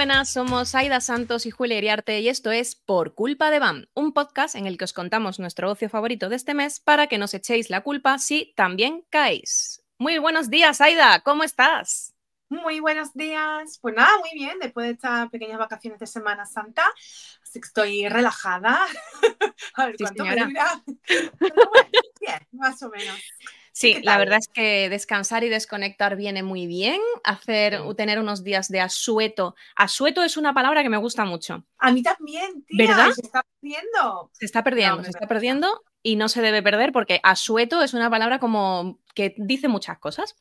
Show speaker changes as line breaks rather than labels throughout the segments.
buenas, somos Aida Santos y Julia Iriarte y esto es Por Culpa de BAM, un podcast en el que os contamos nuestro ocio favorito de este mes para que nos echéis la culpa si también caéis. Muy buenos días, Aida, ¿cómo estás?
Muy buenos días. Pues nada, muy bien, después de estas pequeñas vacaciones de Semana Santa, así que estoy relajada. A ver cuánto más o menos.
Sí, la verdad es que descansar y desconectar viene muy bien. Hacer, tener unos días de asueto. Asueto es una palabra que me gusta mucho.
A mí también, tía. ¿Verdad? Se está perdiendo.
Se está perdiendo, se está perdiendo y no se debe perder porque asueto es una palabra como que dice muchas cosas.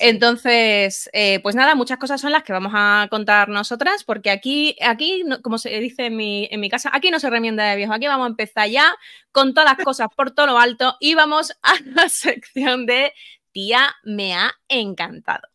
Entonces, eh, pues nada, muchas cosas son las que vamos a contar nosotras porque aquí, aquí como se dice en mi, en mi casa, aquí no se remienda de viejo, aquí vamos a empezar ya con todas las cosas por todo lo alto y vamos a la sección de tía me ha encantado.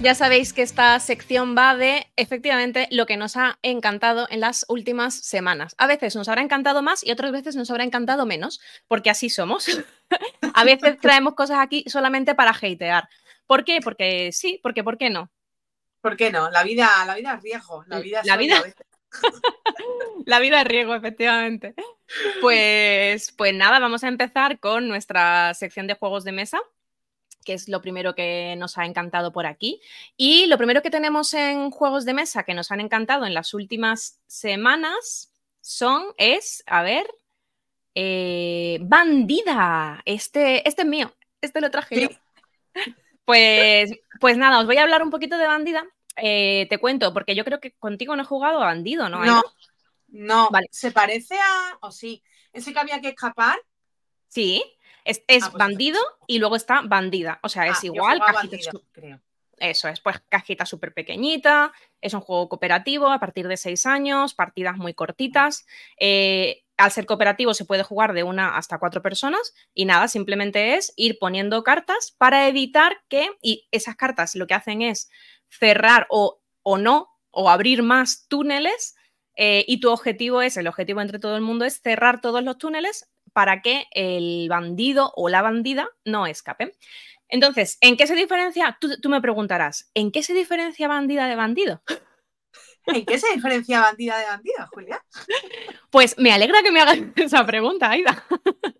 Ya sabéis que esta sección va de, efectivamente, lo que nos ha encantado en las últimas semanas. A veces nos habrá encantado más y otras veces nos habrá encantado menos, porque así somos. a veces traemos cosas aquí solamente para hatear. ¿Por qué? Porque sí, porque ¿por qué no? ¿Por qué no? La vida,
la vida es riesgo. La vida, la vida...
la vida es riesgo, efectivamente. Pues, pues nada, vamos a empezar con nuestra sección de juegos de mesa que es lo primero que nos ha encantado por aquí. Y lo primero que tenemos en juegos de mesa que nos han encantado en las últimas semanas son, es, a ver, eh, Bandida. Este, este es mío, este lo traje yo. Pues, pues nada, os voy a hablar un poquito de Bandida. Eh, te cuento, porque yo creo que contigo no he jugado a Bandido, ¿no? No, no. ¿Se parece a.? ¿O sí? ¿Ese que había que escapar? Sí. Es, ah, pues bandido y luego está bandida. O sea, es ah, igual. Cajita Eso es, pues cajita súper pequeñita, es un juego cooperativo a partir de seis años, partidas muy cortitas. Eh, al ser cooperativo se puede jugar de una hasta cuatro personas y nada, simplemente es ir poniendo cartas para evitar que, y esas cartas lo que hacen es cerrar o, no, o abrir más túneles eh, y tu objetivo es, el objetivo entre todo el mundo es cerrar todos los túneles para que el bandido o la bandida no escape. Entonces, ¿en qué se diferencia? Tú, me preguntarás, ¿en qué se diferencia bandida de bandido? ¿En qué se diferencia bandida de bandida, Julia? Pues me alegra que me hagas esa pregunta, Aida.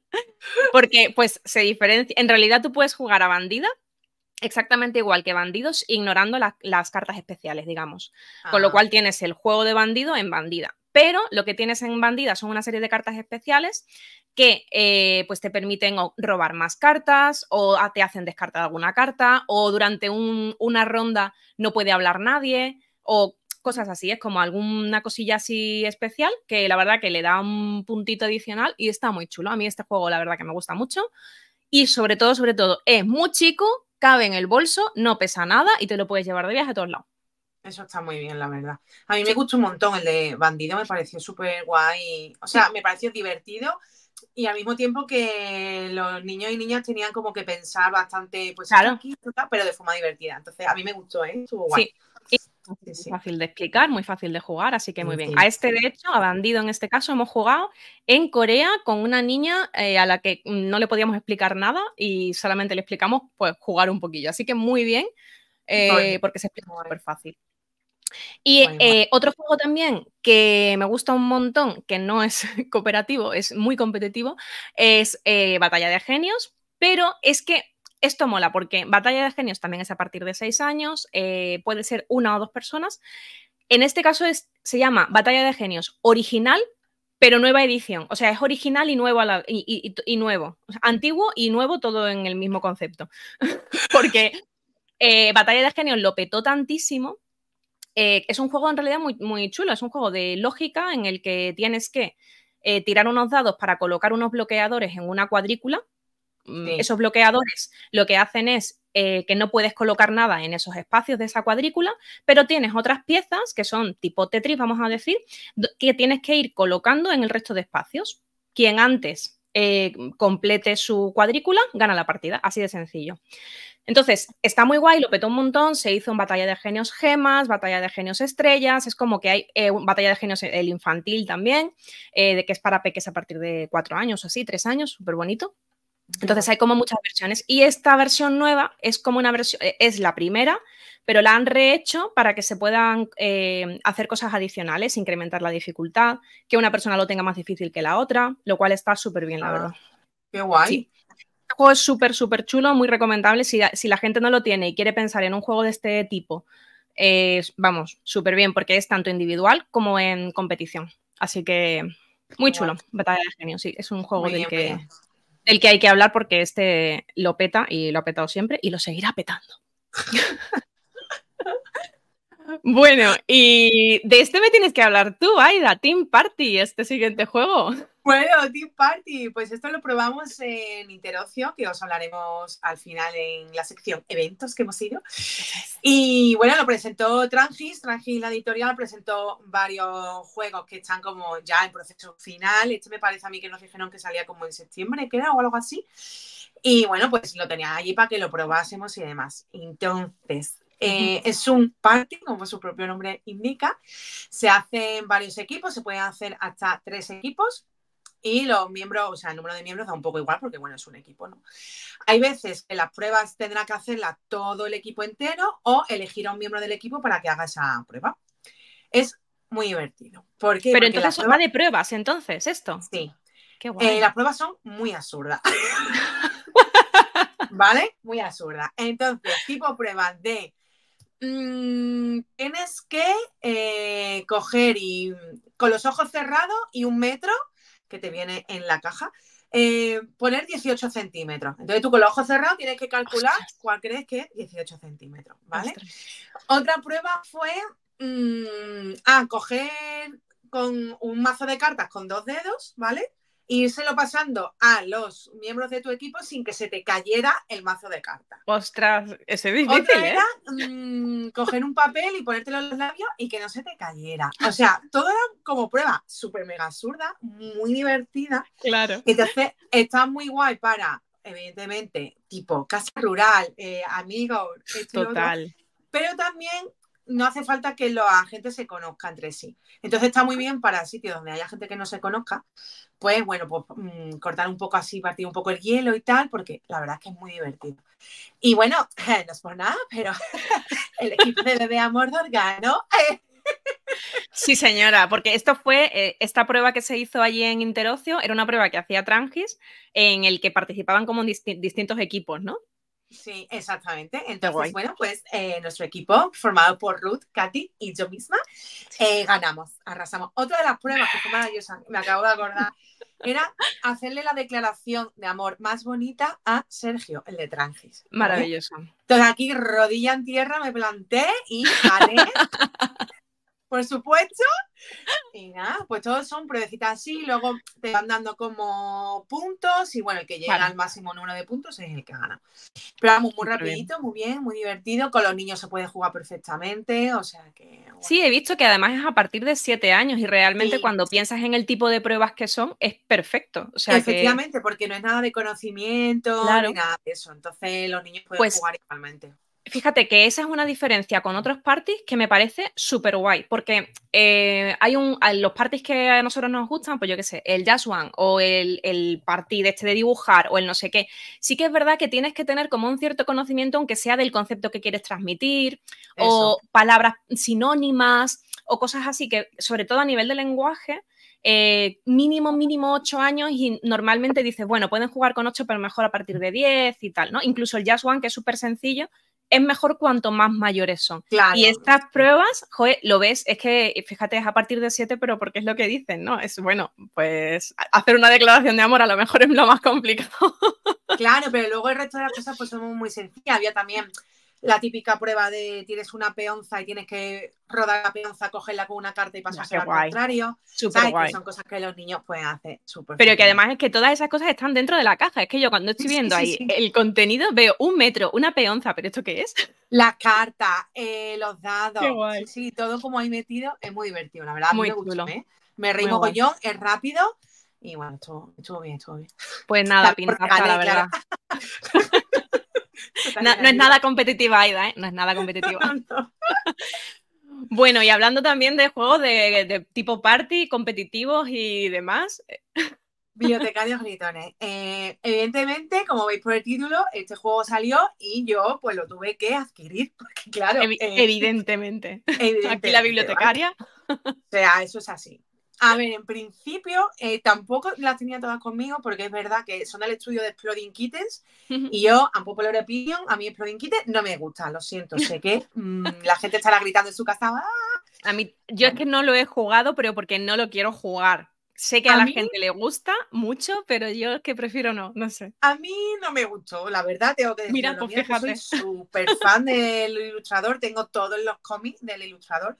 Porque, pues, se diferencia. En realidad, tú puedes jugar a bandida exactamente igual que bandidos, ignorando las cartas especiales, digamos. Con lo ah. cual tienes el juego de bandido en bandida. Pero lo que tienes en bandida son una serie de cartas especiales que eh, pues te permiten robar más cartas o te hacen descartar alguna carta o durante una ronda no puede hablar nadie o cosas así. Es como alguna cosilla así especial que la verdad que le da un puntito adicional y está muy chulo. A mí este juego la verdad que me gusta mucho y sobre todo, sobre todo, es muy chico, cabe en el bolso, no pesa nada y te lo puedes llevar de viaje a todos lados.
Eso está muy bien, la verdad. A mí me gustó un montón el de Bandido, me pareció súper guay. O sea, me pareció divertido y al mismo tiempo que los niños y niñas tenían como que pensar bastante, pues pero de forma divertida. Entonces, a mí me gustó, ¿eh? Estuvo guay.
fácil de explicar, muy fácil de jugar, así que muy bien. A este, de hecho, a Bandido en este caso, hemos jugado en Corea con una niña eh, a la que no le podíamos explicar nada y solamente le explicamos pues jugar un poquillo. Así que muy bien, eh, porque se explica súper fácil. Y eh, otro juego también que me gusta un montón, que no es cooperativo, es muy competitivo, es eh, Batalla de Genios, pero es que esto mola porque Batalla de Genios también es a partir de seis años, eh, puede ser una o dos personas. En este caso se llama Batalla de Genios original, pero nueva edición. O sea, es original y nuevo, nuevo. antiguo y nuevo todo en el mismo concepto. porque Batalla de Genios lo petó tantísimo eh, es un juego en realidad muy, muy chulo, es un juego de lógica en el que tienes que eh, tirar unos dados para colocar unos bloqueadores en una cuadrícula. Mm, esos bloqueadores lo que hacen es eh, que no puedes colocar nada en esos espacios de esa cuadrícula, pero tienes otras piezas que son tipo Tetris, vamos a decir, que tienes que ir colocando en el resto de espacios. Quien antes eh, complete su cuadrícula, gana la partida, así de sencillo. Entonces, está muy guay, lo petó un montón, se hizo en Batalla de Genios Gemas, Batalla de Genios Estrellas, es como que hay eh, Batalla de Genios el infantil también, eh, de que es para peques a partir de cuatro años o así, tres años, súper bonito. Entonces hay como muchas versiones y esta versión nueva es como una versión, eh, es la primera pero la han rehecho para que se puedan eh, hacer cosas adicionales, incrementar la dificultad, que una persona lo tenga más difícil que la otra, lo cual está súper bien, la ah, verdad. Qué guay. juego es súper, súper chulo, muy recomendable. Si, la gente no lo tiene y quiere pensar en un juego de este tipo, vamos, súper bien, porque es tanto individual como en competición. Así que muy chulo, Batalla de Genio, sí, es un juego del que, del que hay que hablar porque este lo peta y lo ha petado siempre y lo seguirá petando. Bueno, y de este me tienes que hablar tú, Aida, Team Party, este siguiente juego.
Bueno, Team Party, pues esto lo probamos en Interocio, que os hablaremos al final en la sección eventos que hemos ido. Y bueno, lo presentó Trangis, Trangis la editorial presentó varios juegos que están como ya en proceso final. Este me parece a mí que nos dijeron que salía como en septiembre, que era o algo así. Y bueno, pues lo tenía allí para que lo probásemos y demás. Entonces, eh, es un party, como su propio nombre indica. Se hacen varios equipos, se pueden hacer hasta tres equipos. Y los miembros, o sea, el número de miembros da un poco igual porque, bueno, es un equipo, ¿no? Hay veces que las pruebas tendrá que hacerlas todo el equipo entero o elegir a un miembro del equipo para que haga esa prueba. Es muy divertido. porque Pero entonces va de pruebas, entonces,
esto. Sí. Qué eh, las pruebas son
muy absurdas. ¿Vale? Muy absurdas. Entonces, tipo pruebas de Mm, tienes que eh, coger y con los ojos cerrados y un metro que te viene en la caja, eh, poner 18 centímetros. Entonces tú con los ojos cerrados tienes que calcular cuál crees que es 18 centímetros, ¿vale? Otra prueba fue mm, a ah, coger con un mazo de cartas con dos dedos, ¿vale? e írselo pasando a los miembros de tu equipo sin que se te cayera el mazo de cartas.
Ostras, ese es difícil.
¿eh? Mm, coger un papel y ponértelo en los labios y que no se te cayera. O sea, todo era como prueba súper mega absurda, muy divertida. Claro. Entonces, está muy guay para, evidentemente, tipo casa rural, eh, amigos, Total. Pero también no hace falta que la gente se conozca entre sí. Entonces está muy bien para sitios donde haya gente que no se conozca, pues bueno, pues mm, cortar un poco así, partir un poco el hielo y tal, porque la verdad es que es muy divertido. Y bueno, no es por nada, pero el equipo de Bebé Amor de ¿no?
Sí, señora, porque esto fue, eh, esta prueba que se hizo allí en Interocio, era una prueba que hacía Trangis, en el que participaban como distintos equipos, ¿no?
Sí, exactamente. Entonces, bueno, pues eh, nuestro equipo, formado por Ruth, Katy y yo misma, eh, ganamos, arrasamos. Otra de las pruebas que fue maravillosa, me acabo de acordar, era hacerle la declaración de amor más bonita a Sergio, el de Trangis. Maravilloso. Entonces aquí, rodilla en tierra, me planté y gané. por supuesto. Y nada, pues todos son pruebecitas así, luego te van dando como puntos y bueno, el que llega al máximo número de puntos es el que gana. Pero muy, rapidito, muy bien, muy divertido, con los niños se puede jugar perfectamente, o sea que... Sí, he visto que
además es a partir de siete años y realmente cuando piensas en el tipo de pruebas que son, es perfecto. O sea Efectivamente,
porque no es nada de conocimiento nada de eso, entonces los niños pueden pues jugar igualmente
fíjate que esa es una diferencia con otros parties que me parece súper guay, porque eh, hay un, los parties que a nosotros nos gustan, pues yo qué sé, el Jazz One o el, el party de este de dibujar o el no sé qué, sí que es verdad que tienes que tener como un cierto conocimiento, aunque sea del concepto que quieres transmitir, o palabras sinónimas, o cosas así que, sobre todo a nivel de lenguaje, eh, mínimo, mínimo ocho años y normalmente dices, bueno, pueden jugar con ocho pero mejor a partir de diez y tal, ¿no? Incluso el Jazz One, que es súper sencillo, es mejor cuanto más mayores son. Y estas pruebas, joder, lo ves, es que fíjate, es a partir de 7, pero porque es lo que dicen, ¿no? Es bueno,
pues
hacer una declaración de amor a lo mejor es lo más complicado.
Claro, pero luego el resto de las cosas pues son muy sencillas. Había también la típica prueba de tienes una peonza y tienes que rodar la peonza, cogerla con una carta y ah, pasarse al contrario. son cosas que los niños pueden hacer. Pero que además es
que todas esas cosas están dentro de la caja. Es que yo cuando estoy viendo ahí el contenido veo un metro, una peonza,
¿pero esto qué es? la carta eh, los dados. Sí, todo como hay metido es muy divertido, la verdad. Muy me gusta, ¿eh? Me es rápido. Y bueno, estuvo, bien, estuvo bien.
Pues nada, la verdad. ¿eh? No, es nada competitiva, Aida, No es nada competitiva. Bueno, y hablando también
de juegos de, tipo party, competitivos y demás. Eh, Bibliotecarios gritones. Eh, evidentemente, como veis por el título, este juego salió y yo pues lo tuve que adquirir, porque claro. evidentemente. Aquí la bibliotecaria. O sea, eso es así. A ver, en principio eh, tampoco las tenía todas conmigo porque es verdad que son del estudio de Exploding Kittens y yo, a popular opinion, a mí Exploding Kittens no me gusta, lo siento, sé que mm, la gente estará gritando en su casa. Ah". A mí,
yo es que no lo he jugado, pero porque no lo quiero jugar. Sé que a, la gente le gusta mucho, pero yo es que prefiero no, no sé.
A mí no me gustó, la verdad, tengo que decir. Mira, pues Soy súper fan del ilustrador, tengo todos los cómics del ilustrador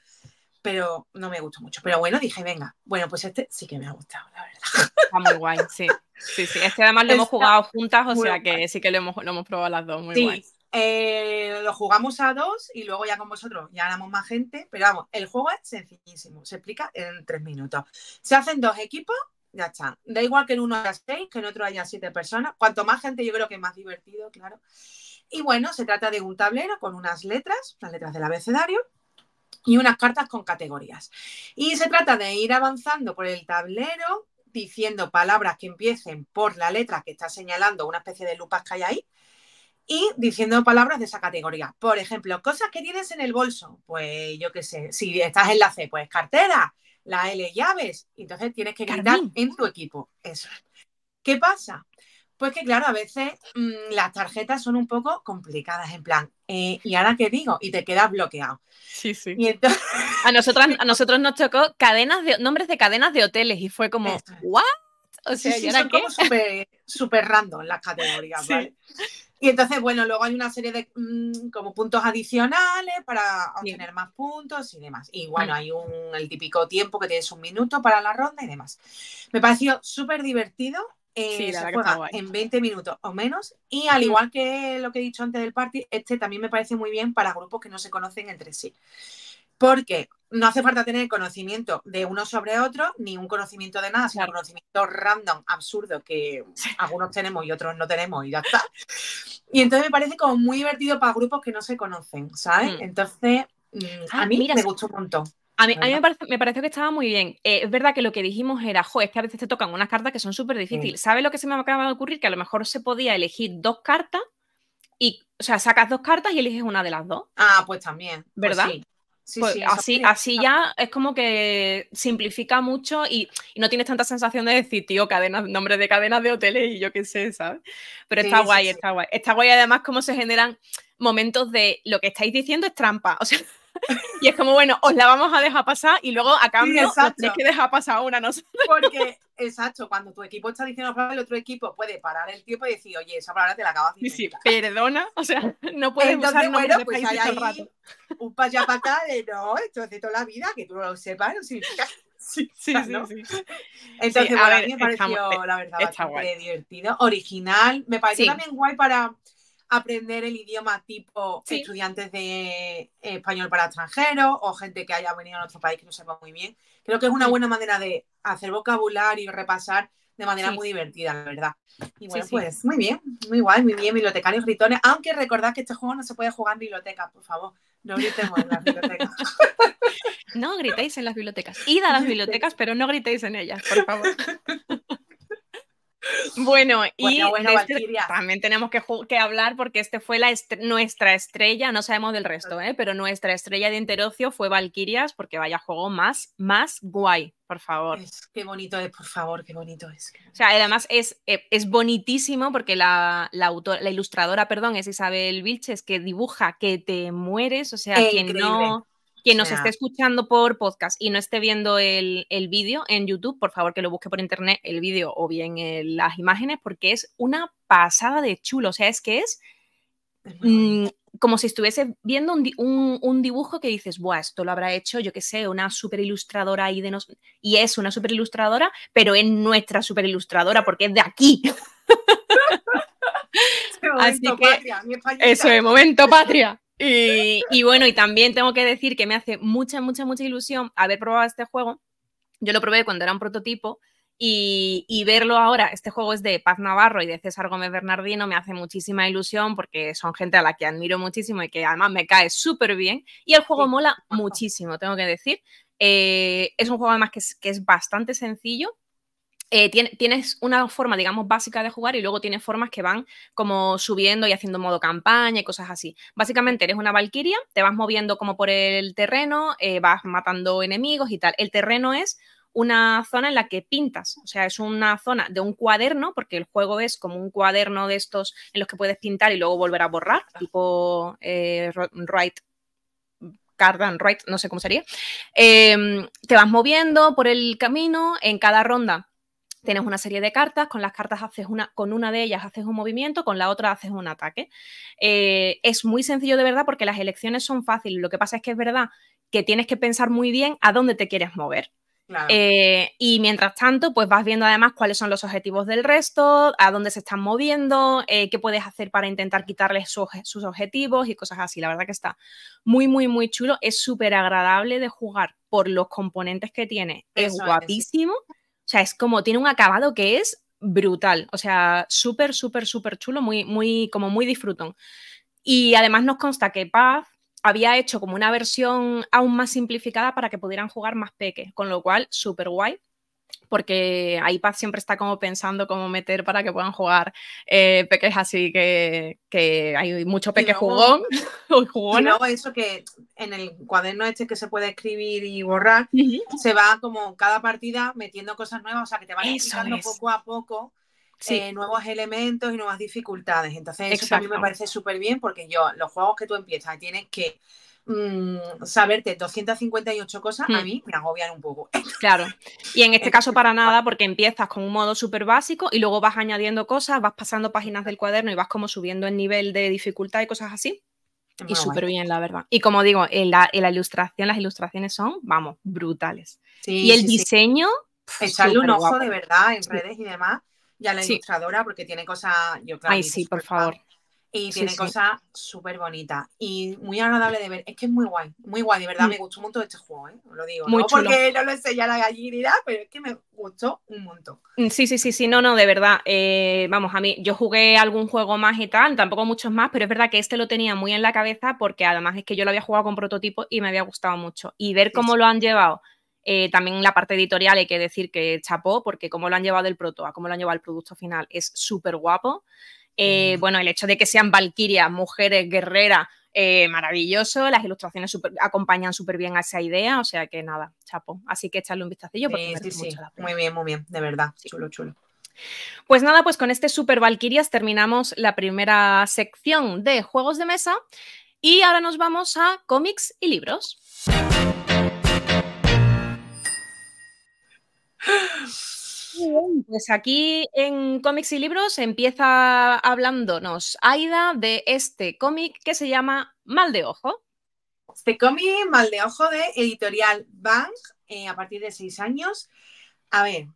pero no me gustó mucho. Pero bueno, dije, venga, bueno, pues este sí que me ha gustado, la verdad. Está muy guay, sí.
Sí, sí. Este además lo hemos jugado juntas, o sea que sí que lo hemos, probado las dos, muy sí.
Eh, lo jugamos a dos y luego ya con vosotros ya ganamos más gente, pero vamos, el juego es sencillísimo, se explica en tres minutos. Se hacen dos equipos, ya está. Da igual que en uno haya seis, que en otro haya siete personas. Cuanto más gente, yo creo que es más divertido, claro. Y bueno, se trata de un tablero con unas letras, las letras del abecedario, y unas cartas con categorías. Y se trata de ir avanzando por el tablero diciendo palabras que empiecen por la letra que está señalando una especie de lupas que hay ahí y diciendo palabras de esa categoría. Por ejemplo, cosas que tienes en el bolso. Pues yo qué sé, si estás en la C, pues cartera, la L llaves. Entonces tienes que gritar en tu equipo. Eso. ¿Qué pasa? Pues que claro, a veces mm, las tarjetas son un poco complicadas, en plan, eh, ¿y ahora qué digo? Y te quedas bloqueado. Sí, sí. a, a
nosotros nos tocó cadenas de, nombres de cadenas de hoteles y fue como, ¿what? O sí, como
súper random las categorías, Y entonces, bueno, luego hay una serie de mm, como puntos adicionales para obtener más puntos y demás. Y bueno, mm. hay un, el típico tiempo que tienes un minuto para la ronda y demás. Me pareció súper divertido eh, en 20 minutos o menos. Y al igual que lo que he dicho antes del party, este también me parece muy bien para grupos que no se conocen entre sí. Porque no hace falta tener conocimiento de uno sobre otro, ni un conocimiento de nada, sino conocimiento random, absurdo, que algunos tenemos y otros no tenemos y ya está. Y entonces me parece como muy divertido para grupos que no se conocen, ¿sabes? Mm. Entonces, Mm, ah, a mí me gustó un
A mí, me, parece, pareció que estaba muy bien. Eh, es verdad que lo que dijimos era, jo, es que a veces te tocan unas cartas que son súper difíciles. ¿Sabes lo que se me acaba de ocurrir? Que a lo mejor se podía elegir dos cartas y, o sea, sacas dos cartas y eliges una de las dos.
Ah, pues también. Pues ¿Verdad? sí. Sí, pues así,
así ya es como que simplifica mucho y, no tienes tanta sensación de decir, tío, cadenas, nombres de cadenas de hoteles y yo qué sé, ¿sabes?
Pero está guay, está
guay. Está guay además cómo se generan momentos de lo que estáis diciendo es trampa. O sea, y es como, bueno, os la vamos a dejar pasar
y luego a cambio sí, tenéis que dejar pasar una, no Porque, exacto, cuando tu equipo está diciendo palabra, el otro equipo puede parar el tiempo y decir, oye, esa palabra te la acabas de decir. perdona, o sea, no puedes Entonces, usar bueno, pues hay ahí un de no, esto es de toda la vida, que tú lo sepas, no significa sí, sí, ¿no? sí, Entonces, a, bueno, a mí me pareció, la verdad, bastante divertido, original. Me pareció también guay para aprender el idioma tipo estudiantes de eh, español para extranjeros o gente que haya venido a nuestro país que no sepa muy bien. Creo que es una buena manera de hacer vocabulario y repasar de manera muy divertida, la verdad. Y bueno, pues muy bien, muy guay, muy bien, bibliotecarios gritones. Aunque recordad que este juego no se puede jugar en bibliotecas, por favor. No gritemos en las bibliotecas. No gritéis
en las bibliotecas. Id a las bibliotecas, pero no gritéis en ellas, por favor. Bueno, y este también tenemos que, hablar porque este fue la nuestra estrella, no sabemos del resto, ¿eh? pero nuestra estrella de Enterocio fue Valkyrias, porque vaya juego más, más guay, por favor. qué bonito es, por favor, qué bonito es. O sea, además es, e, es bonitísimo porque la, la ilustradora, perdón, es Isabel Vilches, que dibuja que te mueres, o sea, quien no quien nos esté escuchando por podcast y no esté viendo el, vídeo en YouTube, por favor que lo busque por internet, el vídeo o bien las imágenes, porque es una pasada de chulo. O sea, es que es mm, como si estuviese viendo un, dibujo que dices, Buah, esto lo habrá hecho, yo qué sé, una super ilustradora ahí de nos. Y es una super ilustradora, pero es nuestra super ilustradora porque es de aquí. Así que,
patria, eso es momento
patria. Y, bueno, y también tengo que decir que me hace mucha, mucha, mucha ilusión haber probado este juego. Yo lo probé cuando era un prototipo. Y, verlo ahora, este juego es de Paz Navarro y de César Gómez Bernardino, me hace muchísima ilusión porque son gente a la que admiro muchísimo y que además me cae súper bien. Y el juego mola muchísimo, tengo que decir. Eh, es un juego además que es bastante sencillo, eh, tienes una forma, digamos, básica de jugar y luego tienes formas que van como subiendo y haciendo modo campaña y cosas así. Básicamente eres una valquiria, te vas moviendo como por el terreno, eh, vas matando enemigos y tal. El terreno es una zona en la que pintas, o sea, es una zona de un cuaderno, porque el juego es como un cuaderno de estos en los que puedes pintar y luego volver a borrar, ah. tipo eh, Cardan Right, no sé cómo sería. Em, te vas moviendo por el camino. En cada ronda Tienes una serie de cartas, con las cartas haces una, con una de ellas haces un movimiento, con la otra haces un ataque. Eh, es muy sencillo de verdad porque las elecciones son fáciles. Lo que pasa es que es verdad que tienes que pensar muy bien a dónde te quieres mover. Eh, y mientras tanto, pues vas viendo además cuáles son los objetivos del resto, a dónde se están moviendo, eh, qué puedes hacer para intentar quitarles sus objetivos y cosas así. La verdad que está muy, muy, muy chulo. Es súper agradable de jugar por los componentes que tiene. es guapísimo. O sea, es como, tiene un acabado que es brutal. O sea, súper, súper, súper chulo, muy, muy, como muy disfrutón. Y además nos consta que Paz había hecho como una versión aún más simplificada para que pudieran jugar más peque, con lo cual, súper guay porque iPad siempre está como pensando cómo meter para que puedan jugar eh, peques así que, hay mucho peque jugón. Y
luego eso que en el cuaderno este que se puede escribir y borrar, se va como cada partida metiendo cosas nuevas, o sea que te van explicando poco a poco eh, nuevos elementos y nuevas dificultades. Entonces eso también me parece súper bien porque yo, los juegos que tú empiezas tienes que Mm, saberte 258 cosas, a hmm. mí me agobian un poco.
Claro. Y en este caso para nada, porque empiezas con un modo súper básico y luego vas añadiendo cosas, vas pasando páginas del cuaderno y vas como subiendo el nivel de dificultad y cosas así. y súper bien, la verdad. Y como digo, en eh, eh, la, ilustración, las ilustraciones son, vamos, brutales. y el diseño... es Echarle un ojo de
verdad en redes y demás, ya la ilustradora, porque tiene cosas... Yo, claro, Ay, sí, por
favor. Y tiene cosas
súper bonitas y muy agradable de ver. Es que es muy guay, muy guay, de verdad mm. me gustó un montón este juego, ¿eh? lo digo. no porque no lo enseña la gallinidad, pero es que me gustó un montón. Mm,
sí, sí, sí, sí, no, no, de verdad. Eh, vamos, a mí, yo jugué algún juego más y tal, tampoco muchos más, pero es verdad que este lo tenía muy en la cabeza porque además es que yo lo había jugado con prototipo y me había gustado mucho. Y ver cómo lo han llevado eh, también la parte editorial hay que decir que chapó, porque cómo lo han llevado del proto a cómo lo han llevado al producto final es súper guapo. Eh, bueno, el hecho de que sean valquirias, mujeres, guerreras, eh, maravilloso. Las ilustraciones acompañan súper bien a esa idea, o sea que nada, chapo. Así que échale un vistacillo porque sí, sí, Muy
bien, muy bien, de verdad, chulo, chulo.
Pues nada, pues con este Super Valkyrias terminamos la primera sección de juegos de mesa y ahora nos vamos a cómics y libros. Pues aquí en Cómics y Libros empieza hablándonos Aida de este cómic que se
llama Mal de Ojo. Este cómic Mal de Ojo de editorial Bang, eh, a partir de seis años. A ver,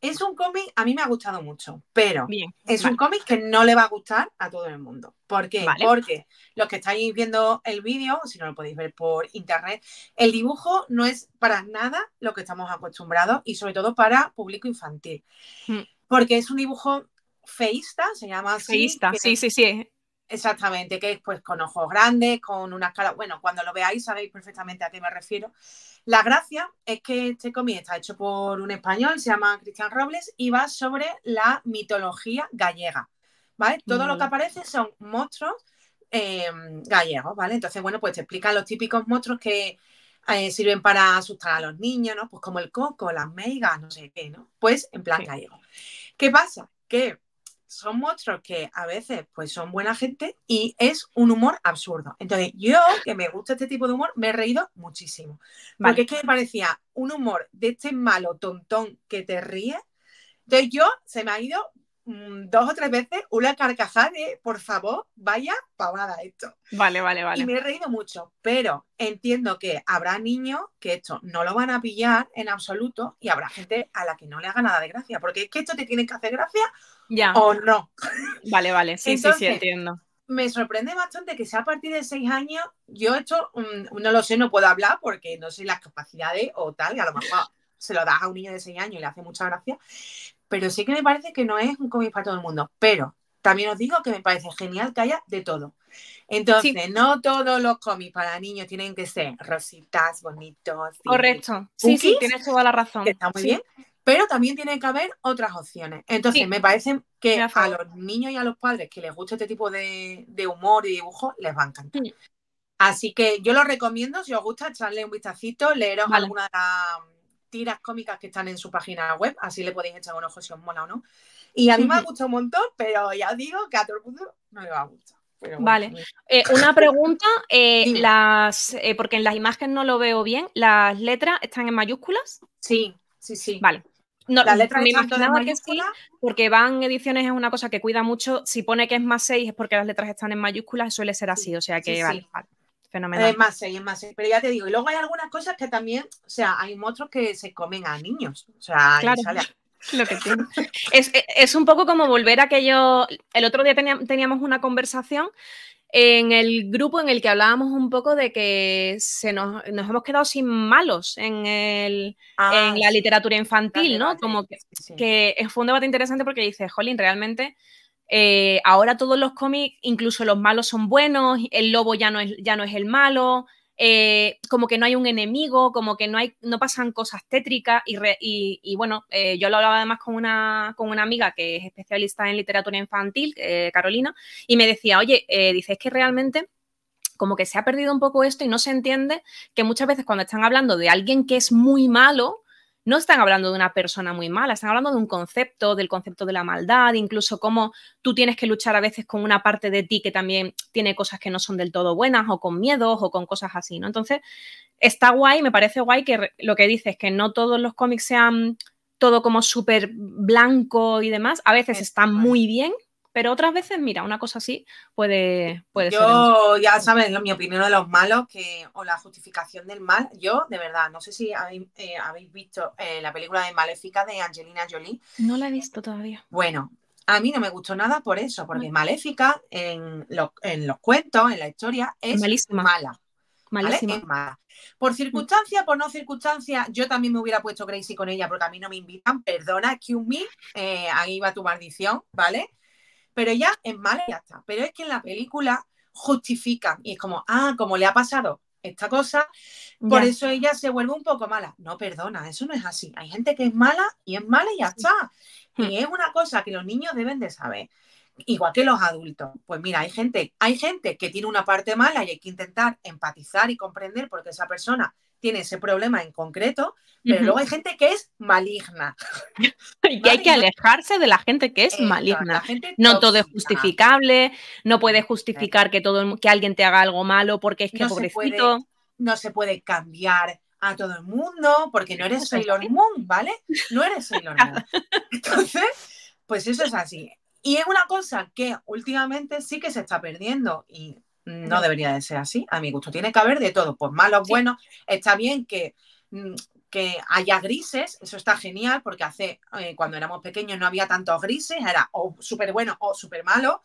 es un cómic, a mí me ha gustado mucho, pero es un cómic que no le va a gustar a todo el mundo. ¿Por qué? Porque los que estáis viendo el vídeo, si no lo podéis ver por internet, el dibujo no es para nada lo que estamos acostumbrados y sobre todo para público infantil. Mm. Porque es un dibujo feísta, se llama así. Feísta, sí, sí, sí. Exactamente, que es pues con ojos grandes, con una cara... Bueno, cuando lo veáis sabéis perfectamente a qué me refiero. La gracia es que este cómic está hecho por un español, se llama Cristian Robles, y va sobre la mitología gallega. ¿Vale? Todo lo que mm. aparece son monstruos eh, gallegos, ¿vale? Entonces, bueno, pues te explican los típicos monstruos que eh, sirven para asustar a los niños, ¿no? Pues como el coco, las meigas, no sé qué, ¿no? Pues en plan gallego. ¿Qué pasa? Que son monstruos que a veces pues son buena gente y es un humor absurdo. Entonces, yo, que me gusta este tipo de humor, me he reído muchísimo. Porque es que me parecía un humor de este malo tontón que te ríe. Entonces, yo se me ha ido Mm, dos o tres veces una carcajada de, por favor, vaya pavada esto. Vale, vale, vale. Y me he reído mucho, pero entiendo que habrá niños que esto no lo van a pillar en absoluto y habrá gente a la que no le haga nada de gracia, porque es que esto te tiene que hacer gracia ya. o no. Vale, vale, sí, sí, sí, entiendo. Me sorprende bastante que sea a partir de seis años, yo esto mm, no lo sé, no puedo hablar porque no sé las capacidades o tal, y a lo mejor se lo das a un niño de seis años y le hace mucha gracia, pero sí que me parece que no es un cómic para todo el mundo. Pero también os digo que me parece genial que haya de todo. Entonces, no todos los cómics para niños tienen que ser rositas, bonitos. Correcto. Sí, sí, tienes toda la razón. está muy bien. Pero también tiene que haber otras opciones. Entonces, me parece que a los niños y a los padres que les gusta este tipo de, humor y dibujo, les va a encantar. Así que yo lo recomiendo, si os gusta, echarle un vistacito, leeros alguna de las tiras cómicas que están en su página web, así le podéis echar un ojo si os mola o no. Y a mí me ha gustado un montón, pero ya os digo que a todo el mundo no le va a gustar. vale, eh, una
pregunta, eh, las, eh, porque en las imágenes no lo veo bien, ¿las letras están en mayúsculas? Sí, sí, sí. Vale. No, las letras me imaginaba que sí, porque van ediciones es una cosa que cuida mucho. Si pone que es más 6 es porque las letras están en mayúsculas, suele ser así, o sea que vale
fenomenal. es más más eh, Pero ya te digo, y luego hay algunas cosas que también, o sea, hay monstruos que se comen a niños. O sea, sale e, es, un poco
como volver a aquello. El otro día teníamos una conversación en el grupo en el que hablábamos un poco de que se nos, hemos quedado sin malos en, el, ah, en la literatura infantil, ¿no? Como que, fue un debate interesante porque dice, Jolín, realmente eh, ahora todos los cómics, incluso los malos son buenos, el lobo ya no es, ya no es el malo, eh, como que no hay un enemigo, como que no, hay, no pasan cosas tétricas y, bueno, eh, yo lo hablaba además con una, con una amiga que es especialista en literatura infantil, Carolina, y me decía, oye, dices que realmente como que se ha perdido un poco esto y no se entiende que muchas veces cuando están hablando de alguien que es muy malo, no están hablando de una persona muy mala, están hablando de un concepto, del concepto de la maldad, incluso cómo tú tienes que luchar a veces con una parte de ti que también tiene cosas que no son del todo buenas o con miedos o con cosas así, ¿no? Entonces, está guay, me parece guay que lo que dices, que no todos los cómics sean todo como súper blanco y demás, a veces está muy bien, pero otras veces, mira, una cosa así puede, puede yo, ser. Yo, ya sabes
mi opinión de los malos que, o la justificación del mal. Yo, de verdad, no sé si habéis, eh, visto eh, la película de Maléfica de Angelina Jolie. No la he visto todavía. Bueno, a mí no me gustó nada por eso, porque Maléfica en los, cuentos, en la historia, es Malísima. mala. Malísima. Por circunstancia, por no circunstancia, yo también me hubiera puesto crazy con ella porque a mí no me invitan. Perdona, excuse me, eh, ahí va tu maldición, ¿vale? pero ella es mala y ya está. Pero es que en la película justifican y es como, ah, como le ha pasado esta cosa, por eso ella se vuelve un poco mala. No, perdona, eso no es así. Hay gente que es mala y es mala y ya está. Y hmm. es una cosa que los niños deben de saber, igual que los adultos. Pues mira, hay gente, hay gente que tiene una parte mala y hay que intentar empatizar y comprender porque esa persona tiene ese problema en concreto, pero luego hay gente que es maligna.
y hay que alejarse de la gente que es maligna. No todo es justificable, no puedes justificar que, todo, que alguien te haga algo malo porque
es que no pobrecito. no se puede cambiar a todo el mundo porque no eres Sailor Moon, ¿vale? No eres Sailor Moon. Entonces, pues eso es así. Y es una cosa que últimamente sí que se está perdiendo y no, debería de ser así, a mi gusto. Tiene que haber de todo, pues malos, buenos. Está bien que, mm, que haya grises, eso está genial, porque hace eh, cuando éramos pequeños no había tantos grises, era o súper bueno o súper malo,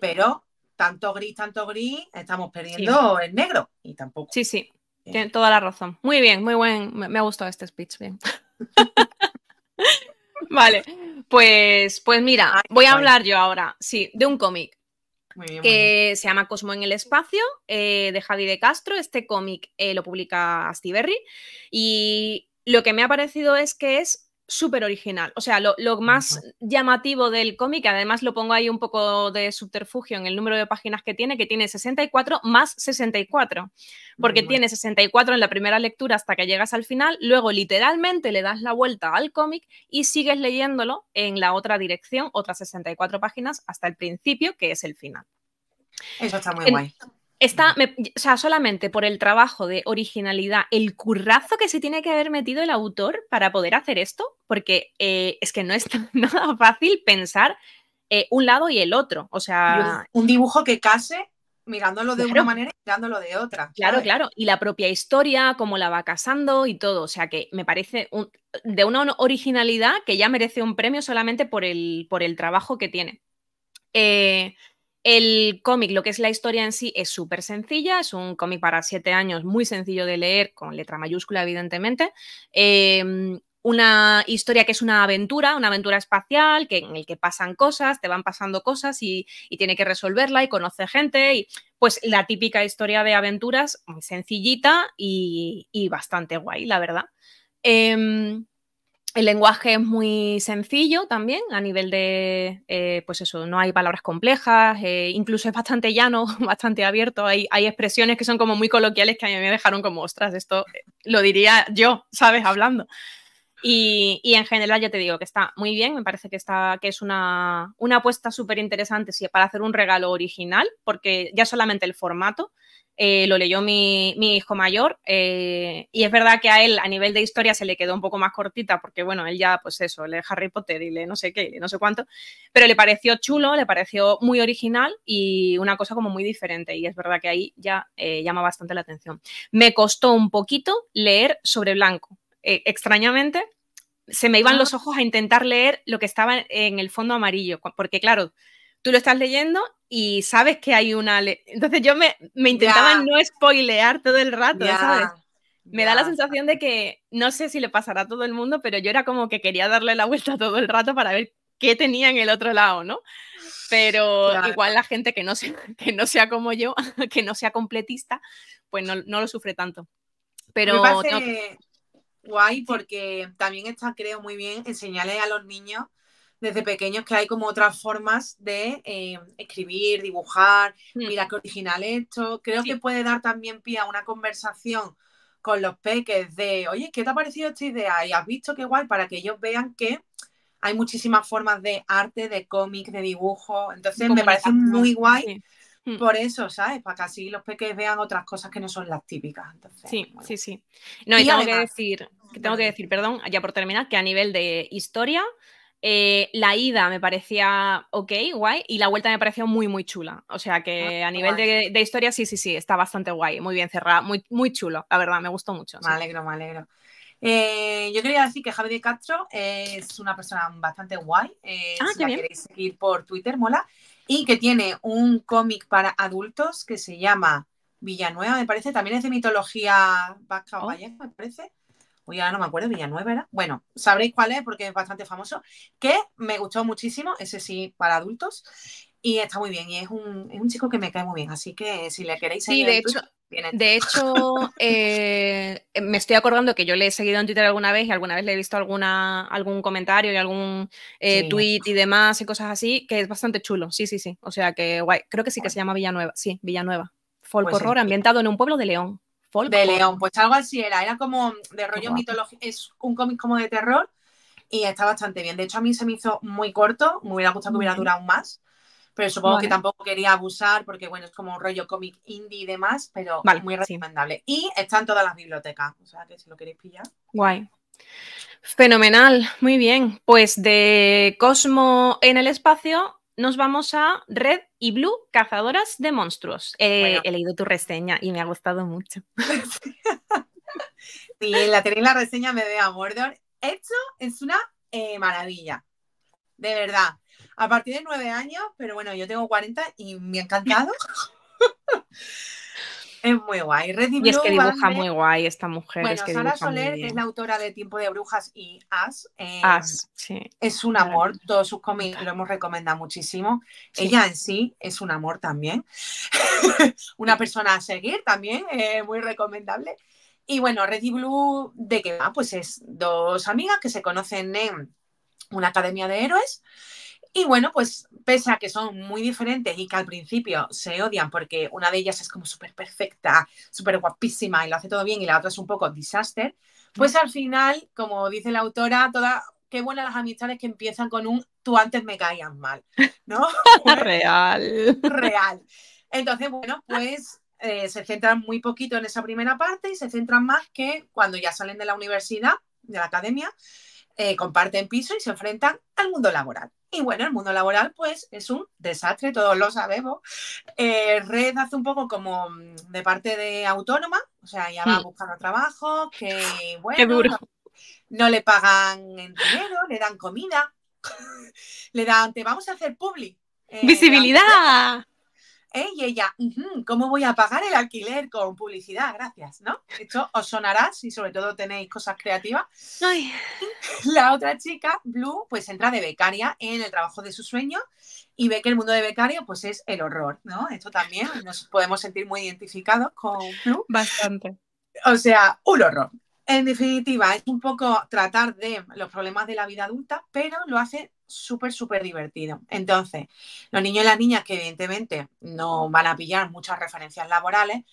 pero tanto gris, tanto gris, estamos perdiendo el negro
y tampoco. Sí, sí, tiene toda la razón. Muy bien, muy buen, me, ha gustado este speech, bien. vale, pues, pues mira, voy a hablar yo ahora, sí, de un cómic que se llama Cosmo en el Espacio, eh, de Javi de Castro. Este cómic eh, lo publica Berry Y lo que me ha parecido es que es súper original. O sea, lo, más llamativo del cómic, además lo pongo ahí un poco de subterfugio en el número de páginas que tiene, que tiene 64 más 64, porque tiene 64 en la primera lectura hasta que llegas al final, luego literalmente le das la vuelta al cómic y sigues leyéndolo en la otra dirección, otras 64 páginas hasta el principio, que es el final.
Eso está muy guay.
Está, o sea, solamente por el trabajo de originalidad, el currazo que se tiene que haber metido el autor para poder hacer esto, porque eh, es que no es nada fácil pensar eh, un lado y el otro. O sea. Un dibujo que case
mirándolo de una manera y mirándolo de otra. Claro, claro.
Y la propia historia, cómo la va casando y todo. O sea que me parece de una originalidad que ya merece un premio solamente por el, por el trabajo que tiene. Eh, el cómic, lo que es la historia en sí, es súper sencilla, es un cómic para siete años muy sencillo de leer, con letra mayúscula evidentemente. Em, una historia que es una aventura, una aventura espacial, que en el que pasan cosas, te van pasando cosas y, tiene que resolverla y conoce gente y pues la típica historia de aventuras muy sencillita y, y bastante guay, la verdad. Em, el lenguaje es muy sencillo también, a nivel de, eh, pues eso, no hay palabras complejas, eh, incluso es bastante llano, bastante abierto, hay, expresiones que son como muy coloquiales que a mí me dejaron como, ostras, esto eh, lo diría yo, ¿sabes? Hablando. Y, en general ya te digo que está muy bien, me parece que, está, que es una, apuesta súper interesante para hacer un regalo original, porque ya solamente el formato, eh, lo leyó mi, hijo mayor eh, y es verdad que a él a nivel de historia se le quedó un poco más cortita porque bueno, él ya pues eso, lee Harry Potter y lee no sé qué no sé cuánto, pero le pareció chulo, le pareció muy original y una cosa como muy diferente y es verdad que ahí ya eh, llama bastante la atención. Me costó un poquito leer sobre blanco. extrañamente, se me iban ah. los ojos a intentar leer lo que estaba en el fondo amarillo, porque claro, tú lo estás leyendo y sabes que hay una... Entonces yo me, me intentaba no spoilear todo el rato, Me da la sensación de que, no sé si le pasará a todo el mundo, pero yo era como que quería darle la vuelta todo el rato para ver qué tenía en el otro lado, ¿no? Pero igual la gente que no, sea, que no sea como yo, que no sea completista, pues no,
lo sufre tanto. Pero... Me guay porque también está, creo, muy bien enseñarle a los niños desde pequeños que hay como otras formas de eh, escribir, dibujar, hmm. mira qué original esto. Creo que puede dar también pie a una conversación con los peques de, oye, ¿qué te ha parecido esta idea? ¿Y has visto qué guay? Para que ellos vean que hay muchísimas formas de arte, de cómic, de dibujo. Entonces me parece muy guay. Hmm. Por eso, ¿sabes? Para que así los peques vean otras cosas que no son las típicas. sí, sí, sí. No, y, decir, que tengo que
decir, perdón, ya por terminar, que a nivel de historia, eh, la ida me parecía ok, guay, y la vuelta me pareció muy, muy chula. O sea que ah, a nivel de, historia, sí, sí, sí, está bastante guay, muy bien cerrada, muy, muy chulo, la verdad, me gustó mucho. Me alegro, me alegro. Eh,
yo quería decir que Javier de Castro es una persona bastante guay. Eh, ah, si queréis seguir por Twitter, mola. Y que tiene un cómic para adultos que se llama Villanueva, me parece. También es de mitología vasca o oh. me parece uy, no me acuerdo, Villanueva era. Bueno, sabréis cuál es porque es bastante famoso, que me gustó muchísimo, ese sí, para adultos, y está muy bien, y es un, chico que me cae muy bien, así que si le queréis seguir sí, de hecho,
De eh, hecho, me estoy acordando que yo le he seguido en Twitter alguna vez y alguna vez le he visto alguna, algún comentario y algún eh, tweet y demás y cosas así, que es bastante chulo, sí, sí, sí, o sea que guay, creo que sí que se llama Villanueva, sí, Villanueva. Folk pues horror ambientado
en un pueblo de León de León, pues algo así era, era como de rollo mitológico, es un cómic como de terror y está bastante bien. De hecho, a mí se me hizo muy corto, me hubiera gustado que hubiera durado más, pero supongo que tampoco quería abusar porque, bueno, es como un rollo cómic indie y demás, pero muy recomendable. Y está en todas las bibliotecas, o sea que si lo queréis pillar.
Guay. Fenomenal, muy bien. Pues de Cosmo en el espacio nos vamos a Red y Blue, Cazadoras de Monstruos. Eh, he leído tu reseña
y me ha gustado mucho. sí, la tenéis la reseña me veo a Mordor. Esto es una eh, maravilla, de verdad. A partir de nueve años, pero bueno, yo tengo 40 y me ha encantado. Es muy guay. y, es que dibuja muy guay esta mujer. es Sara Soler, es la autora de Tiempo de Brujas y As. Em, As, sí. Es un amor. Todos sus cómics lo hemos recomendado muchísimo. Ella en sí es un amor también. Una persona a seguir también, eh, muy recomendable. Y bueno, Red Blue, ¿de qué va? Pues es dos amigas que se conocen en una academia de héroes y bueno, pues pese a que son muy diferentes y que al principio se odian porque una de ellas es como súper perfecta, súper guapísima y lo hace todo bien y la otra es un poco disaster, pues al final, como dice la autora, toda, qué buenas las amistades que empiezan con un tú antes me caías mal, ¿no? Real. Real. Entonces, bueno, pues eh, se centran muy poquito en esa primera parte y se centran más que cuando ya salen de la universidad, de la academia, eh, comparten piso y se enfrentan al mundo laboral. Y bueno, el mundo laboral pues es un desastre, todos lo sabemos. Eh, Red hace un poco como mm, de parte de autónoma, o sea, ya va mm. buscando trabajo, que bueno, no, le pagan en dinero, le dan comida, le dan, te vamos a hacer public. Eh, ¡Visibilidad! Y ella, ¿cómo voy a pagar el alquiler con publicidad? Gracias, ¿no? Esto os sonará si sobre todo tenéis cosas creativas. La otra chica, Blue, pues entra de becaria en el trabajo de su sueño y ve que el mundo de becario pues es el horror, ¿no? Esto también nos podemos sentir muy identificados con Blue. Bastante. O sea, un horror. En definitiva, es un poco tratar de los problemas de la vida adulta, pero lo hace súper, súper divertido. Entonces, los niños y las niñas que evidentemente no van a pillar muchas referencias laborales,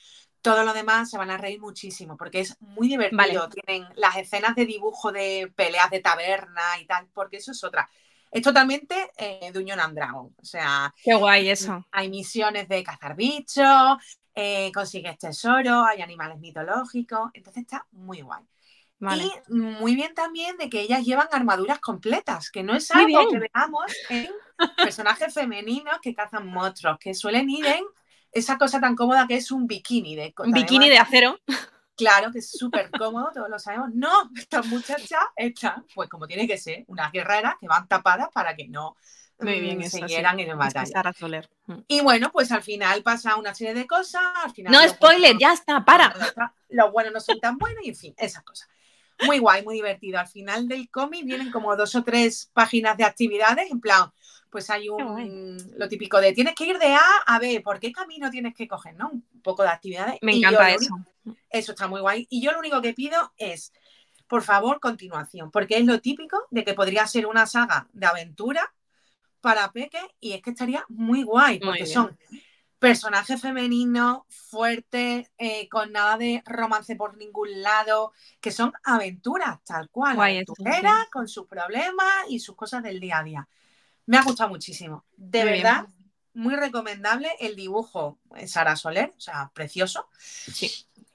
todo lo demás se van a reír muchísimo porque es muy divertido. Tienen las escenas de dibujo de peleas de taberna y tal, porque eso es otra. Es totalmente eh, de Union and Dragon. O sea, qué guay eso. Hay misiones de cazar bichos, eh, consigues tesoros, hay animales mitológicos. Entonces está muy guay. Y muy bien también de que ellas llevan armaduras completas, que no es algo que veamos en personajes femeninos que cazan monstruos, que suelen ir en esa cosa tan cómoda que es un bikini de Un bikini de acero. Claro, que es súper cómodo, todos lo sabemos. No, estas muchachas están, pues como tiene que ser, unas guerreras que van tapadas para que no
mm, se hieran en el batalla.
Mm. Y bueno, pues al final pasa una serie de cosas. no spoiler, ya está, para. Los buenos no son tan buenos y en fin, esas cosas muy guay, muy divertido. Al final del cómic vienen como dos o tres páginas de actividades, en plan, pues hay un lo típico de tienes que ir de A a B, ¿por qué camino tienes que coger? ¿No? Un poco de actividades. Me encanta eso. eso está muy guay. Y yo lo único que pido es, por favor, continuación, porque es lo típico de que podría ser una saga de aventura para Peque y es que estaría muy guay, porque son personaje femenino fuerte, eh, con nada de romance por ningún lado, que son aventuras tal cual, Guay, con sus problemas y sus cosas del día a día. Me ha gustado muchísimo, de verdad, muy recomendable el dibujo eh, Sara Soler, o sea, precioso. Sí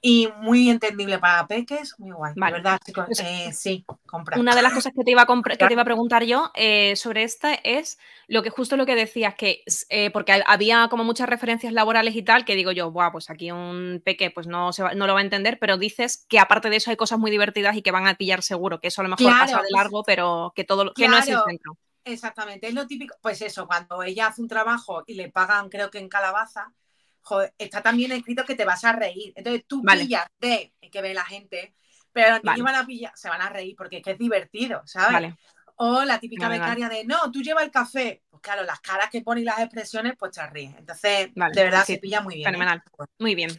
y muy entendible para peques, muy guay, vale. ¿verdad? Pues eh, sí, comprar. Una
de las cosas que te iba a, preguntar yo eh, sobre esta es lo que justo lo que decías, que eh, porque había como muchas referencias laborales y tal, que digo yo, guau, pues aquí un peque pues no, no lo va a entender, pero dices que aparte de eso hay cosas muy divertidas y que van a pillar seguro, que eso a lo mejor pasa de largo, pero que todo que no es el centro.
Exactamente, es lo típico, pues eso, cuando ella hace un trabajo y le pagan creo que en calabaza, joder, está también escrito que te vas a reír. Entonces tú pillas de, que ve la gente, pero los niños van a pillar, se van a reír porque es que es divertido, ¿sabes? O la típica becaria de, no, tú lleva el café. Pues claro, las caras que ponen y las expresiones, pues te ríes. Entonces, de verdad, se pilla muy bien. ¿eh? Fenomenal. Muy bien.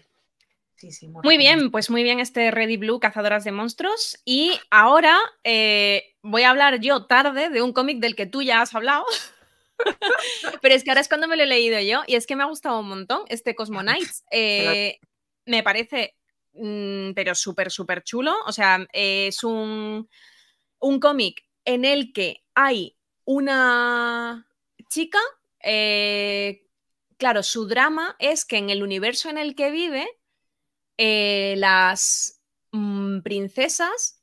muy,
bien. pues muy bien este Ready Blue, Cazadoras de Monstruos. Y ahora eh, voy a hablar yo tarde de un cómic del que tú ya has hablado. Pero es que ahora es cuando me lo he leído yo y es que me ha gustado un montón este Cosmo Eh, me parece, mm, pero súper, súper chulo. O sea, es un, un cómic en el que hay una chica, eh, claro, su drama es que en el universo en el que vive, eh, las mm, princesas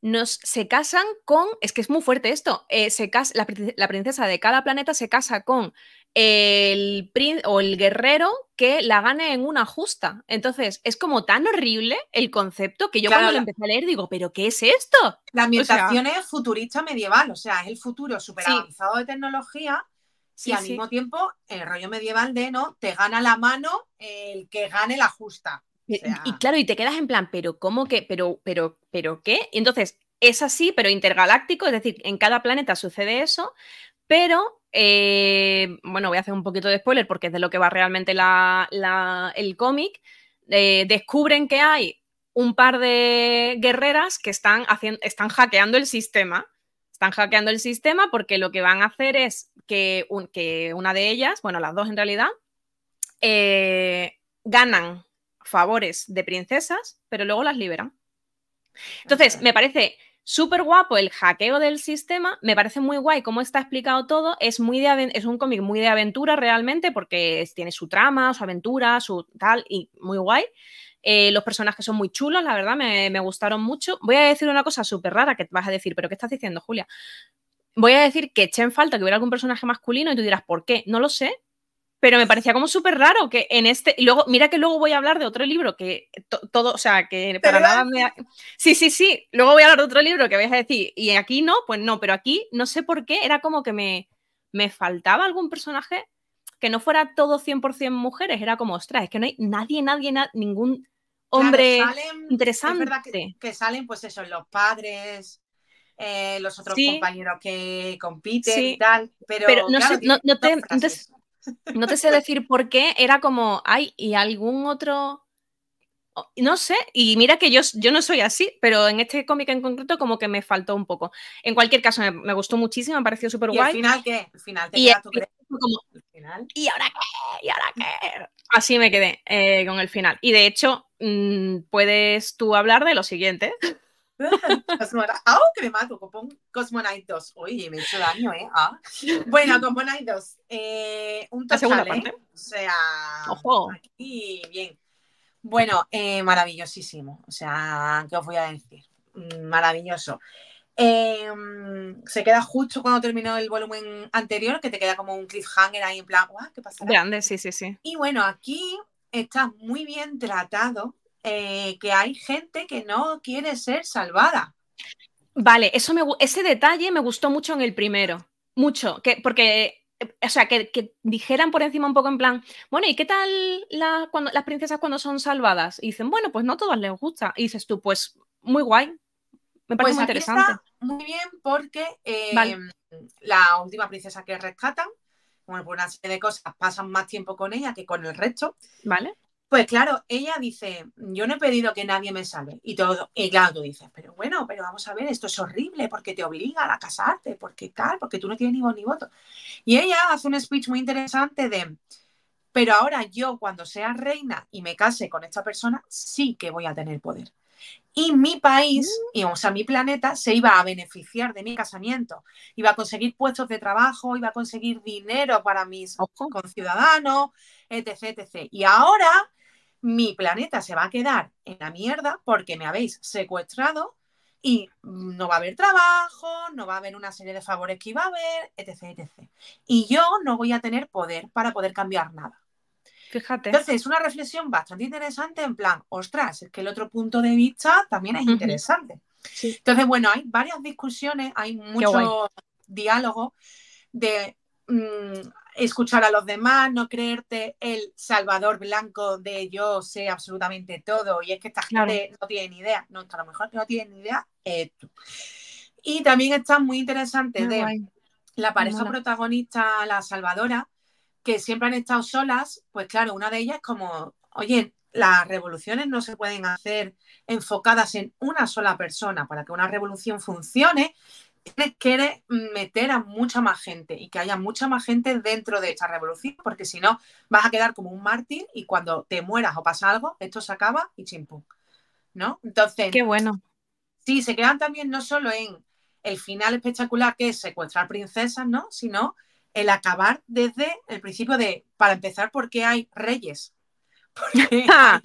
nos se casan con, es que es muy fuerte esto, eh, se la, princesa de cada planeta se casa con el o el guerrero que la gane en una justa. Entonces, es como tan horrible el concepto que yo cuando lo empecé a leer digo, ¿pero qué es esto? La ambientación es
futurista medieval, o sea, es el futuro super de tecnología si y al mismo tiempo el rollo medieval de, ¿no? Te gana la mano el que gane la justa.
Y, claro, y te quedas en plan, pero ¿cómo que? ¿Pero, pero, pero qué? entonces, es así, pero intergaláctico, es decir, en cada planeta sucede eso, pero eh, bueno, voy a hacer un poquito de spoiler porque es de lo que va realmente el cómic. Eh, descubren que hay un par de guerreras que están, haciendo, están hackeando el sistema. Están hackeando el sistema porque lo que van a hacer es que, una de ellas, bueno, las dos en realidad, eh, ganan favores de princesas, pero luego las liberan. Entonces, me parece súper guapo el hackeo del sistema, me parece muy guay cómo está explicado todo, es, muy de, es un cómic muy de aventura realmente, porque tiene su trama, su aventura, su tal, y muy guay. Eh, los personajes son muy chulos, la verdad, me, gustaron mucho. Voy a decir una cosa súper rara que vas a decir, pero ¿qué estás diciendo, Julia? Voy a decir que echen falta que hubiera algún personaje masculino y tú dirás, ¿por qué? No lo sé, pero me parecía como súper raro que en este y luego mira que luego voy a hablar de otro libro que todo o sea que para nada sí sí sí luego voy a hablar de otro libro que vais a decir y aquí no pues no pero aquí no sé por qué era como que me me faltaba algún personaje que no fuera todo 100% mujeres era como ostras es que no hay nadie nadie ningún
hombre interesante que, salen pues eso los padres eh, los otros compañeros que compiten y tal pero, no
no, no te sé decir por qué, era como, ay, ¿y algún otro? No sé, y mira que yo, yo no soy así, pero en este cómic en concreto como que me faltó un poco. En cualquier caso, me, gustó muchísimo, me pareció súper guay. ¿Y al
final qué? y ¿Y ahora qué? ¿Y ahora qué?
Así me quedé eh, con el final. Y de hecho, mm, puedes tú hablar de lo siguiente.
Cosmonautas, ¡ah, que me mato! Cosmonautas 2. Oye, me he hecho daño, ¿eh? Ah. Bueno, Cosmonautas eh, un total, ¿eh? O sea, Ojo. aquí, bien. Bueno, eh, maravillosísimo. O sea, ¿qué os voy a decir? Mm, maravilloso. Em, se queda justo cuando terminó el volumen anterior, que te queda como un cliffhanger ahí en plan, ¡guau! ¿Qué pasa? Grande, sí, sí, sí. Y bueno, aquí está muy bien tratado eh, que hay gente que no quiere ser salvada.
Vale, eso me, ese detalle me gustó mucho en el primero, mucho, que, porque, eh, o sea, que, dijeran por encima un poco en plan, bueno, ¿y qué tal cuando, las princesas cuando son salvadas? Y dicen, bueno, pues no todas les gusta. Y dices tú, pues muy guay, me parece pues muy interesante. Está
muy bien porque em, la última princesa que rescatan, bueno, por una serie de cosas, pasan más tiempo con ella que con el resto. Vale. Pues claro, ella dice, yo no he pedido que nadie me salve. Y todo, y claro, tú dices, pero bueno, pero vamos a ver, esto es horrible porque te obligan a casarte, porque tal, porque tú no tienes ni voz ni voto. Y ella hace un speech muy interesante de, pero ahora yo cuando sea reina y me case con esta persona, sí que voy a tener poder. Y mi país, mm. y, o sea, mi planeta, se iba a beneficiar de mi casamiento. Iba a conseguir puestos de trabajo, iba a conseguir dinero para mis conciudadanos, etc, etc. Y ahora mi planeta se va a quedar en la mierda porque me habéis secuestrado y no va a haber trabajo, no va a haber una serie de favores que iba a haber, etc, etc. Y yo no voy a tener poder para poder cambiar nada. Fíjate. Entonces, es una reflexión bastante interesante en plan, ostras, es que el otro punto de vista también es interesante. Entonces, bueno, hay varias discusiones, hay mucho diálogo de mm, escuchar a los demás, no creerte el salvador blanco de yo sé absolutamente todo y es que esta gente no tiene ni idea, no, a lo mejor no tiene ni idea esto. Y también está muy interesante de la pareja protagonista, la salvadora, que siempre han estado solas, pues claro, una de ellas es como, oye, las revoluciones no se pueden hacer enfocadas en una sola persona. Para que una revolución funcione, Quieres meter a mucha más gente y que haya mucha más gente dentro de esta revolución, porque si no vas a quedar como un mártir y cuando te mueras o pasa algo, esto se acaba y chimpú. ¿No? Entonces. Qué bueno. Sí, se quedan también no solo en el final espectacular que es secuestrar princesas, ¿no? Sino el acabar desde el principio de, para empezar, porque hay reyes. Ah.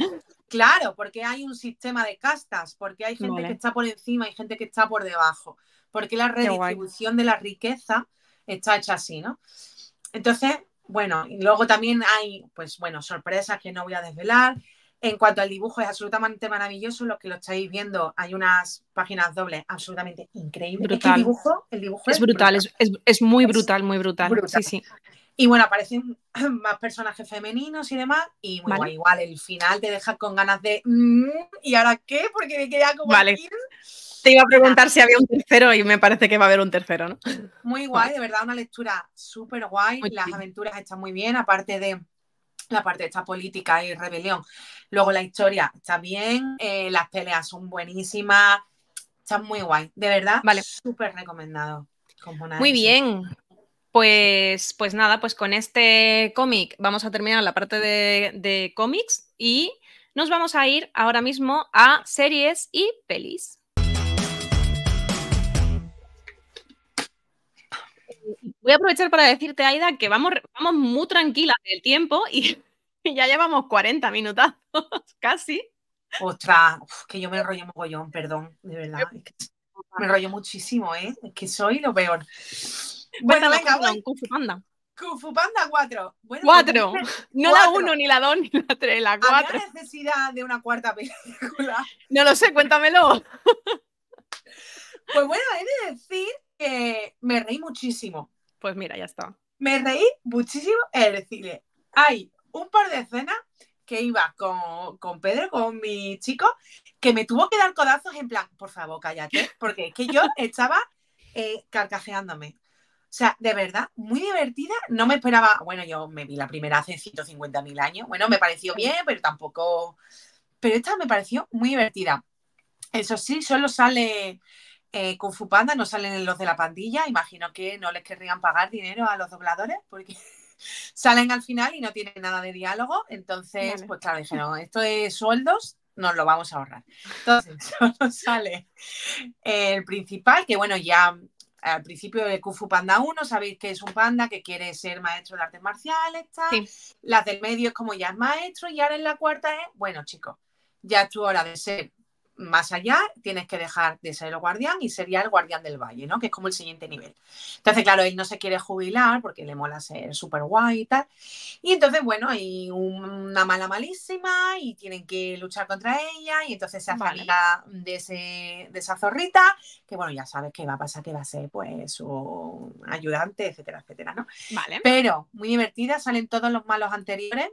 claro, porque hay un sistema de castas, porque hay gente que está por encima y gente que está por debajo porque la redistribución de la riqueza está hecha así, ¿no? Entonces, bueno, y luego también hay, pues bueno, sorpresas que no voy a desvelar. En cuanto al dibujo, es absolutamente maravilloso. Los que lo estáis viendo, hay unas páginas dobles absolutamente increíbles. Es este dibujo, el dibujo, es, brutal,
Es, muy brutal, muy brutal.
Y bueno, aparecen más personajes femeninos y demás. Y bueno, igual, el final te deja con ganas de. Mm, ¿Y ahora qué? Porque me queda como. Vale.
Te iba a preguntar si había un tercero y me parece que va a haber un tercero, ¿no?
Muy guay, de verdad, una lectura súper guay. Las aventuras están muy bien, aparte de la parte de esta política y rebelión. Luego la historia está bien, eh, las peleas son buenísimas, están muy guay, de verdad, vale. súper recomendado. muy bien,
pues, pues nada, pues con este cómic vamos a terminar la parte de cómics y nos vamos a ir ahora mismo a series y pelis. Voy a aprovechar para decirte, Aida, que vamos, vamos muy tranquilas del tiempo y, ya llevamos 40 minutos,
casi. Ostras, que yo me enrollo mogollón, perdón, de verdad. me enrollo muchísimo, ¿eh? Es que soy lo peor. Bueno, venga, voy. Kufu Panda. Kufu Panda 4. 4. Pues no la 1, ni la 2, ni la 3, la 4. necesidad de una cuarta película? No lo sé, cuéntamelo. Pues bueno, he de decir que me reí muchísimo. Pues mira, ya está. Me reí muchísimo, el decirle. hay un par de escenas que iba con, Pedro, con mi chico, que me tuvo que dar codazos en plan, por favor, cállate, porque es que yo estaba eh, carcajeándome. O sea, de verdad, muy divertida. No me esperaba, bueno, yo me vi la primera hace 150.000 años. Bueno, me pareció bien, pero tampoco... Pero esta me pareció muy divertida. Eso sí, solo sale eh, Kung Fu Panda no salen los de la pandilla, imagino que no les querrían pagar dinero a los dobladores porque salen al final y no tienen nada de diálogo, entonces, pues claro, dijeron, esto es sueldos, nos lo vamos a ahorrar. Entonces, solo sale el principal, que bueno, ya al principio de Kung Fu Panda 1, sabéis que es un panda que quiere ser maestro de artes marciales, Las del medio es como ya es maestro y ahora en la cuarta es, bueno, chicos, ya es tu hora de ser más allá tienes que dejar de ser el guardián y sería el guardián del valle, ¿no? Que es como el siguiente nivel. Entonces, claro, él no se quiere jubilar porque le mola ser súper guay y tal. Y entonces, bueno, hay una mala malísima y tienen que luchar contra ella y entonces se hace de, de esa zorrita, que bueno, ya sabes qué va a pasar, que va a ser pues su ayudante, etcétera, etcétera, ¿no? Vale. Pero muy divertida, salen todos los malos anteriores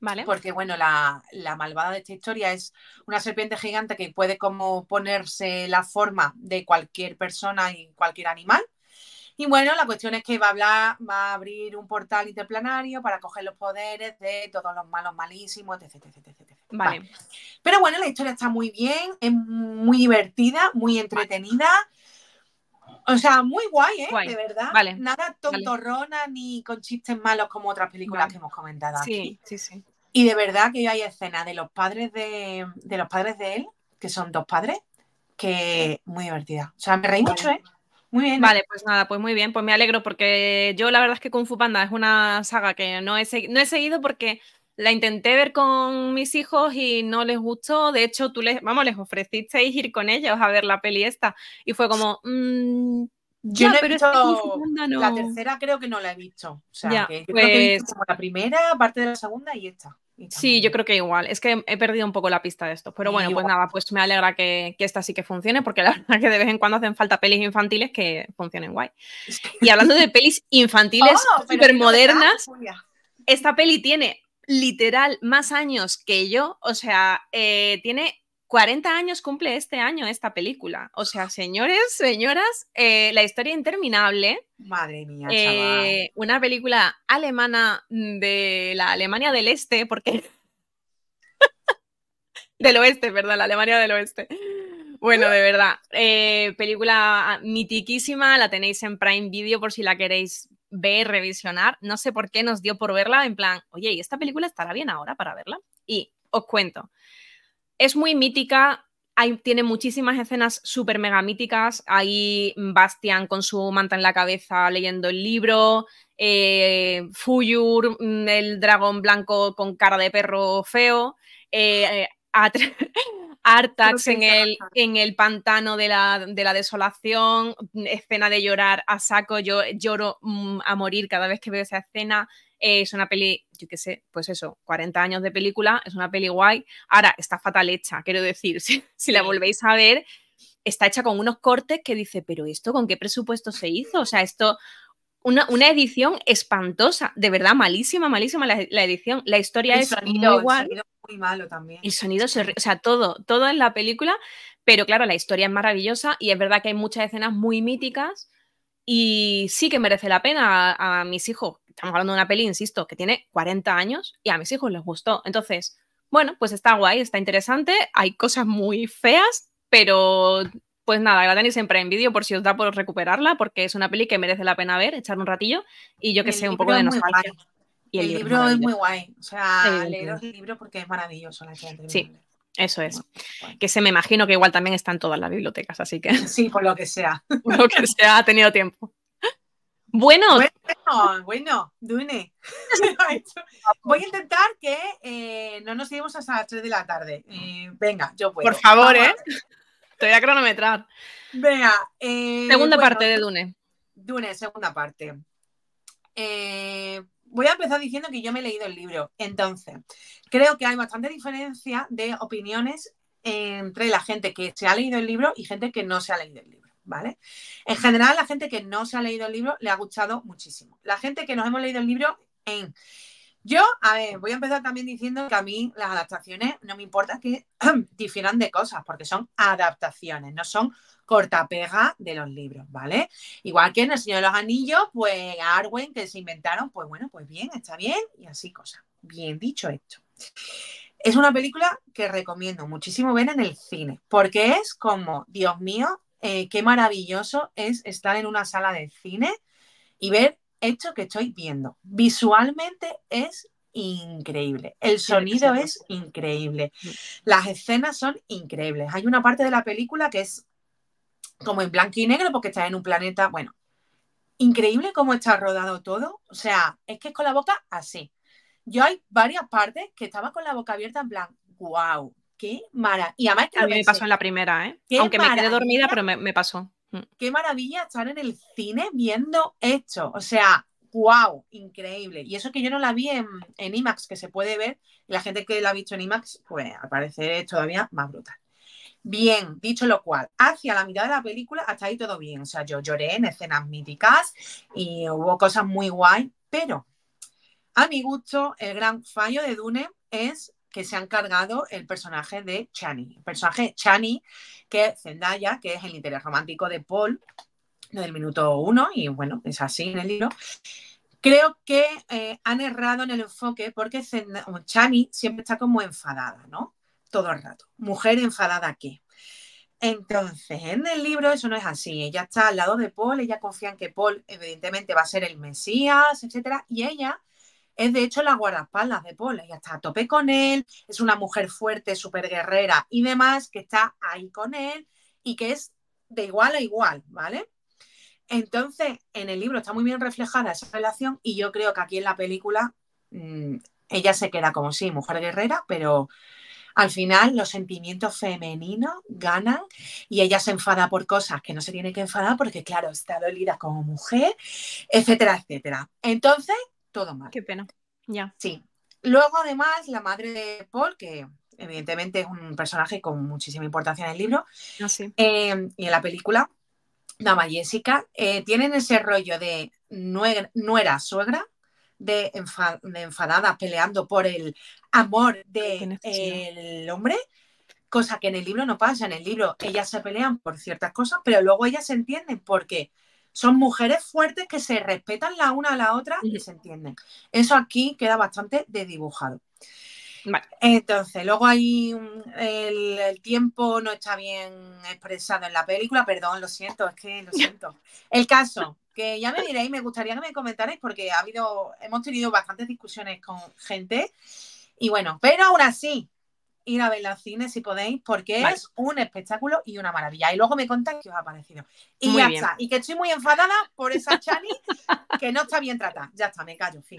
Vale. Porque, bueno, la, malvada de esta historia es una serpiente gigante que puede como ponerse la forma de cualquier persona y cualquier animal. Y bueno, la cuestión es que va a va a abrir un portal interplanario para coger los poderes de todos los malos malísimos, etc. Vale. Pero bueno, la historia está muy bien, es muy divertida, muy entretenida. O sea, muy guay, ¿eh? De verdad. Nada tontorrona ni con chistes malos como otras películas que hemos comentado aquí. Sí, sí, Y de verdad que hay escenas de los padres de, de los padres de él, que son dos padres, que muy divertida. O sea, me reí mucho,
¿eh? Muy bien. Vale, pues nada, pues muy bien, pues me alegro porque yo la verdad es que Kung Fu Panda es una saga que no no he seguido porque la intenté ver con mis hijos y no les gustó. De hecho, tú les, vamos, les ofrecisteis ir con ellos a ver la peli esta. Y fue como, mm, yo no he visto la
tercera, creo que no la he visto. O sea, que creo que pues la primera, parte de la segunda y esta.
Sí, yo creo que igual. Es que he perdido un poco la pista de esto. Pero bueno, pues nada, pues me alegra que, esta sí que funcione, porque la verdad que de vez en cuando hacen falta pelis infantiles que funcionen guay. Y hablando de pelis infantiles súper oh, modernas, esta peli tiene literal más años que yo. O sea, eh, tiene 40 años, cumple este año esta película. O sea, señores, señoras, eh, la historia interminable.
Madre mía, eh,
Una película alemana de la Alemania del Este, porque. del Oeste, perdón, la Alemania del Oeste. Bueno, de verdad, película mitiquísima, la tenéis en Prime Video por si la queréis ver, revisionar. No sé por qué nos dio por verla en plan, oye, ¿y esta película estará bien ahora para verla? Y os cuento. Es muy mítica, tiene muchísimas escenas súper mega míticas. Ahí Bastian con su manta en la cabeza leyendo el libro, eh, Fuyur, mm, el dragón blanco con cara de perro feo, eh, eh Artax en el, en el pantano de la, desolación, escena de llorar a saco, yo lloro mm, a morir cada vez que veo esa escena. Eh, es una peli, yo qué sé, pues eso, 40 años de película, es una peli guay. Ahora, está fatal hecha, quiero decir, si, la volvéis a ver, está hecha con unos cortes que dice, pero esto, ¿con qué presupuesto se hizo? O sea, esto, una, una, edición espantosa, de verdad, malísima, malísima la, edición. La historia es
y malo también. El sonido,
o sea, todo, todo en la película, pero claro, la historia es maravillosa y es verdad que hay muchas escenas muy míticas y sí que merece la pena a, mis hijos. Estamos hablando de una peli, insisto, que tiene 40 años y a mis hijos les gustó. Entonces, bueno, pues está guay, está interesante, hay cosas muy feas, pero pues nada, la tenéis siempre en vídeo por si os da por recuperarla, porque es una peli que merece la pena ver, echar un ratillo y yo que sé, un poco de nostalgia el, libro, es, muy
guay. O sea, leeros el libro porque es maravilloso la Sí.
Eso es. Que se me imagino que igual también están todas las bibliotecas, así que. Sí, por lo que sea. Por lo que sea, ha tenido tiempo. Bueno.
Bueno, Dune. Voy a intentar que eh, no nos lleguemos hasta las 3 de la tarde. Eh, venga, yo puedo. Por favor, ¿eh? Te voy a cronometrar. Venga. Eh, segunda parte de Dune. Dune, segunda parte voy a empezar diciendo que yo me he leído el libro. Entonces, creo que hay bastante diferencia de opiniones entre la gente que se ha leído el libro y gente que no se ha leído el libro, ¿vale? En general, la gente que no se ha leído el libro le ha gustado muchísimo. La gente que nos hemos leído el libro en yo, a ver, voy a empezar también diciendo que a mí las adaptaciones no me importa que difieran de cosas, porque son adaptaciones, no son cortapega de los libros, ¿vale? Igual que en El Señor de los Anillos, pues Arwen, que se inventaron, pues bueno, pues bien, está bien, y así cosas. Bien dicho esto. Es una película que recomiendo muchísimo ver en el cine, porque es como, Dios mío, eh, qué maravilloso es estar en una sala de cine y ver esto que estoy viendo. Visualmente es increíble. El sonido es increíble. Las escenas son increíbles. Hay una parte de la película que es como en blanco y negro porque está en un planeta, bueno, increíble cómo está rodado todo. O sea, es que es con la boca así. Yo hay varias partes que estaba con la boca abierta en plan, wow, qué mara. Y además que a mí me pasó en la
primera, ¿eh? Aunque me quedé dormida, pero me pasó. Mm.
Qué maravilla estar en el cine viendo esto. O sea, wow, increíble. Y eso que yo no la vi en, IMAX, que se puede ver, la gente que la ha visto en IMAX, pues al parecer es todavía más brutal. Bien, dicho lo cual, hacia la mitad de la película hasta ahí todo bien. O sea, yo lloré en escenas míticas y hubo cosas muy guay, pero a mi gusto, el gran fallo de Dune es que se han cargado el personaje de Chani. El personaje Chani, que es Zendaya, que es el interés romántico de Paul del minuto uno, y bueno, es así en el libro. Creo que eh, han errado en el enfoque porque Chani siempre está como enfadada, ¿no? Todo el rato. Mujer enfadada, ¿qué? Entonces, en el libro eso no es así. Ella está al lado de Paul, ella confía en que Paul evidentemente va a ser el Mesías, etcétera, y ella es de hecho la guardaespaldas de Paul. y está a tope con él, es una mujer fuerte, súper guerrera y demás, que está ahí con él y que es de igual a igual, ¿vale? Entonces, en el libro está muy bien reflejada esa relación y yo creo que aquí en la película mm, ella se queda como sí, mujer guerrera, pero al final los sentimientos femeninos ganan y ella se enfada por cosas que no se tiene que enfadar porque, claro, está dolida como mujer, etcétera, etcétera. Entonces, todo mal. Qué pena. Ya. Sí. Luego, además, la madre de Paul, que evidentemente es un personaje con muchísima importancia en el libro ah, eh, y en la película, Dama Jessica, eh, tienen ese rollo de nuera, suegra, de, enfadada peleando por el amor del de el hombre, cosa que en el libro no pasa. En el libro ellas se pelean por ciertas cosas, pero luego ellas se entienden porque son mujeres fuertes que se respetan la una a la otra y se entienden. Eso aquí queda bastante desdibujado. Entonces, luego hay el, tiempo no está bien expresado en la película, perdón, lo siento, es que lo siento. El caso, que ya me diréis, me gustaría que me comentarais porque ha habido, hemos tenido bastantes discusiones con gente y bueno, pero aún así, ir a ver al cine si podéis, porque es un espectáculo y una maravilla. Y luego me contáis qué os ha parecido. Y ya está. Y que estoy muy enfadada por esa Chani que no está bien tratada. Ya está, me callo, fin.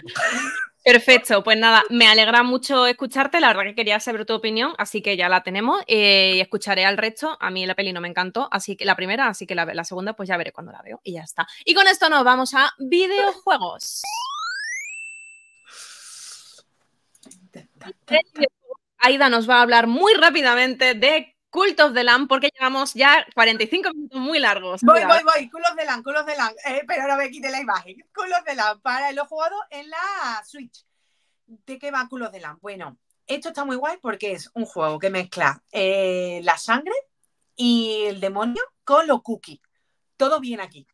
Perfecto, pues nada, me alegra mucho escucharte. La verdad que quería saber tu opinión, así que ya la tenemos. Eh, y escucharé al resto. A mí la peli no me encantó, así que la primera, así que la, la segunda, pues ya veré cuando la veo. Y ya está. Y con esto nos vamos a videojuegos. Aida nos va a hablar muy rápidamente de Cult of the Lamb, porque llevamos ya 45 minutos muy largos. Voy, voy, voy,
Cult of the Lamb, Cult of Lamb, eh, pero no me quite la imagen. Cult de the Lamb, para los jugado en la Switch. ¿De qué va Cult of the Lamb? Bueno, esto está muy guay porque es un juego que mezcla eh, la sangre y el demonio con los cookies. Todo bien aquí.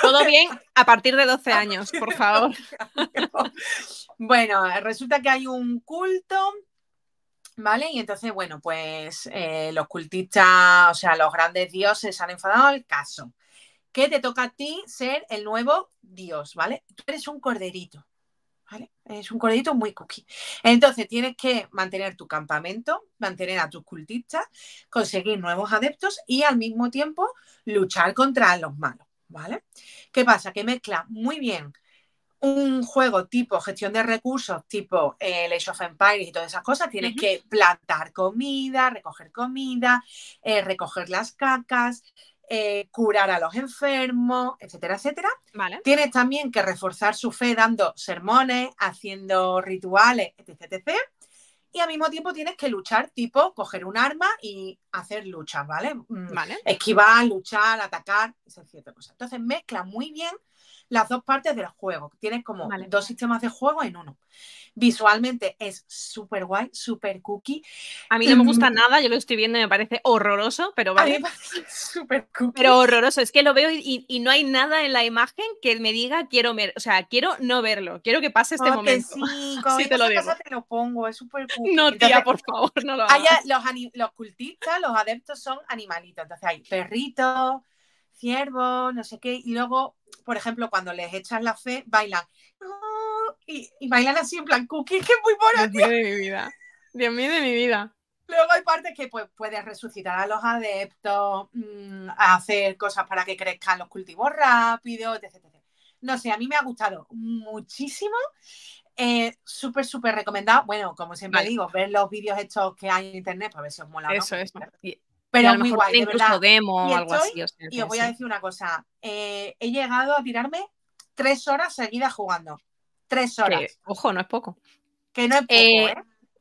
Todo bien a partir de 12 años, por favor. bueno, resulta que hay un culto ¿Vale? Y entonces, bueno, pues eh, los cultistas, o sea, los grandes dioses han enfadado el caso. Que te toca a ti ser el nuevo dios, ¿vale? Tú eres un corderito, ¿vale? Es un corderito muy cookie. Entonces, tienes que mantener tu campamento, mantener a tus cultistas, conseguir nuevos adeptos y al mismo tiempo luchar contra los malos, ¿vale? ¿Qué pasa? Que mezcla muy bien un juego tipo gestión de recursos, tipo el eh, Age of Empires y todas esas cosas, tienes que plantar comida, recoger comida, eh, recoger las cacas, eh, curar a los enfermos, etcétera, etcétera. Tienes también que reforzar su fe dando sermones, haciendo rituales, etcétera. etc y al mismo tiempo tienes que luchar, tipo coger un arma y hacer luchas, ¿vale? Mm, ¿vale? Esquivar, luchar, atacar, esa cierta Entonces mezcla muy bien las dos partes del juego. Tienes como dos sistemas de juego en uno. Visualmente es súper guay, súper cookie. A mí no me gusta mm. nada, yo lo estoy viendo y me parece horroroso, pero vale. A
súper cookie. Pero horroroso, es que lo veo y, no hay nada en la imagen que me diga quiero ver, o sea, quiero no verlo, quiero que pase este ah, momento. sí, te lo digo.
Te lo pongo, es súper cool. No, tía, por favor, no lo hagas. Los, cultistas, los adeptos son animalitos. Entonces hay perritos, ciervos, no sé qué. Y luego, por ejemplo, cuando les echas la fe, bailan. y, bailan así en plan cookie, que es muy bonito! Dios mío de mi vida. Dios mío de mi vida. Luego hay partes que pues, puedes resucitar a los adeptos, mm, hacer cosas para que crezcan los cultivos rápidos, etc. No sé, a mí me ha gustado muchísimo. Eh, súper, súper recomendado. Bueno, como siempre digo, ver los vídeos estos que hay en internet para pues ver si os mola. Eso pues es. Pero muy guay, incluso o algo así. y os voy a decir una cosa. Eh, he llegado a tirarme tres horas seguidas jugando. Tres horas. ojo, no es poco. Que no es poco, eh,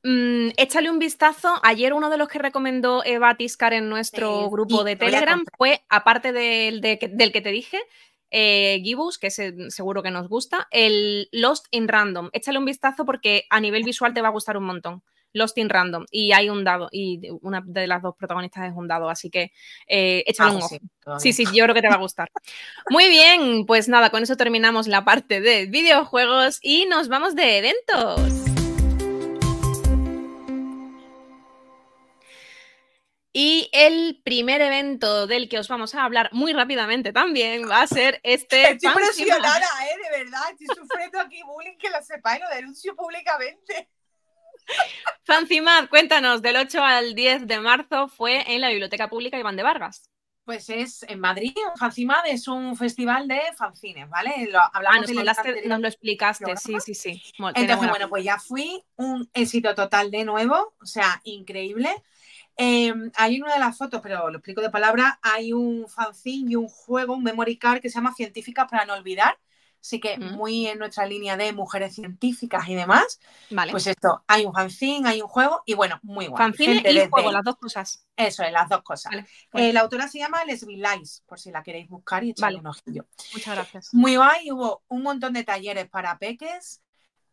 mm, échale un vistazo. Ayer uno de
los que recomendó Eva Tiscar en nuestro grupo de Telegram fue, aparte del, del que te dije, eh, Gibus, que seguro que nos gusta, el Lost in Random. Échale un vistazo porque a nivel visual te va a gustar un montón. Lost in Random. Y hay un dado, y una de las dos protagonistas es un dado, así que eh, échale ah, un ojo. sí, sí, yo creo que te va a gustar. Muy bien, pues nada, con eso terminamos la parte de videojuegos y nos vamos de eventos. Y el primer evento del que os vamos a hablar muy rápidamente también va a ser este. Estoy impresionada, ¿eh?
De verdad, estoy sufriendo aquí bullying que lo sepáis, lo denuncio públicamente.
Fancimad, cuéntanos, del 8 al 10 de marzo fue en la Biblioteca Pública Iván de Vargas. Pues es en Madrid, Fancimad
es un festival de fanzines, ¿vale? ah, nos, lo explicaste, sí, sí, sí. Entonces, bueno, pues ya fui, un éxito total de nuevo, o sea, increíble. Em, hay una de las fotos, pero lo explico de palabra, hay un fanzine y un juego, un memory card que se llama Científicas para no olvidar. Así que muy en nuestra línea de mujeres científicas y demás. Vale. Pues esto, hay un fanzine, hay un juego y bueno, muy bueno. Fanzine y juego, las dos cosas. Eso es, las dos cosas. Eh, pues la autora se llama Leslie Lice, por si la queréis buscar y echarle un ojillo. Muchas gracias. Muy guay, hubo un montón de talleres para peques,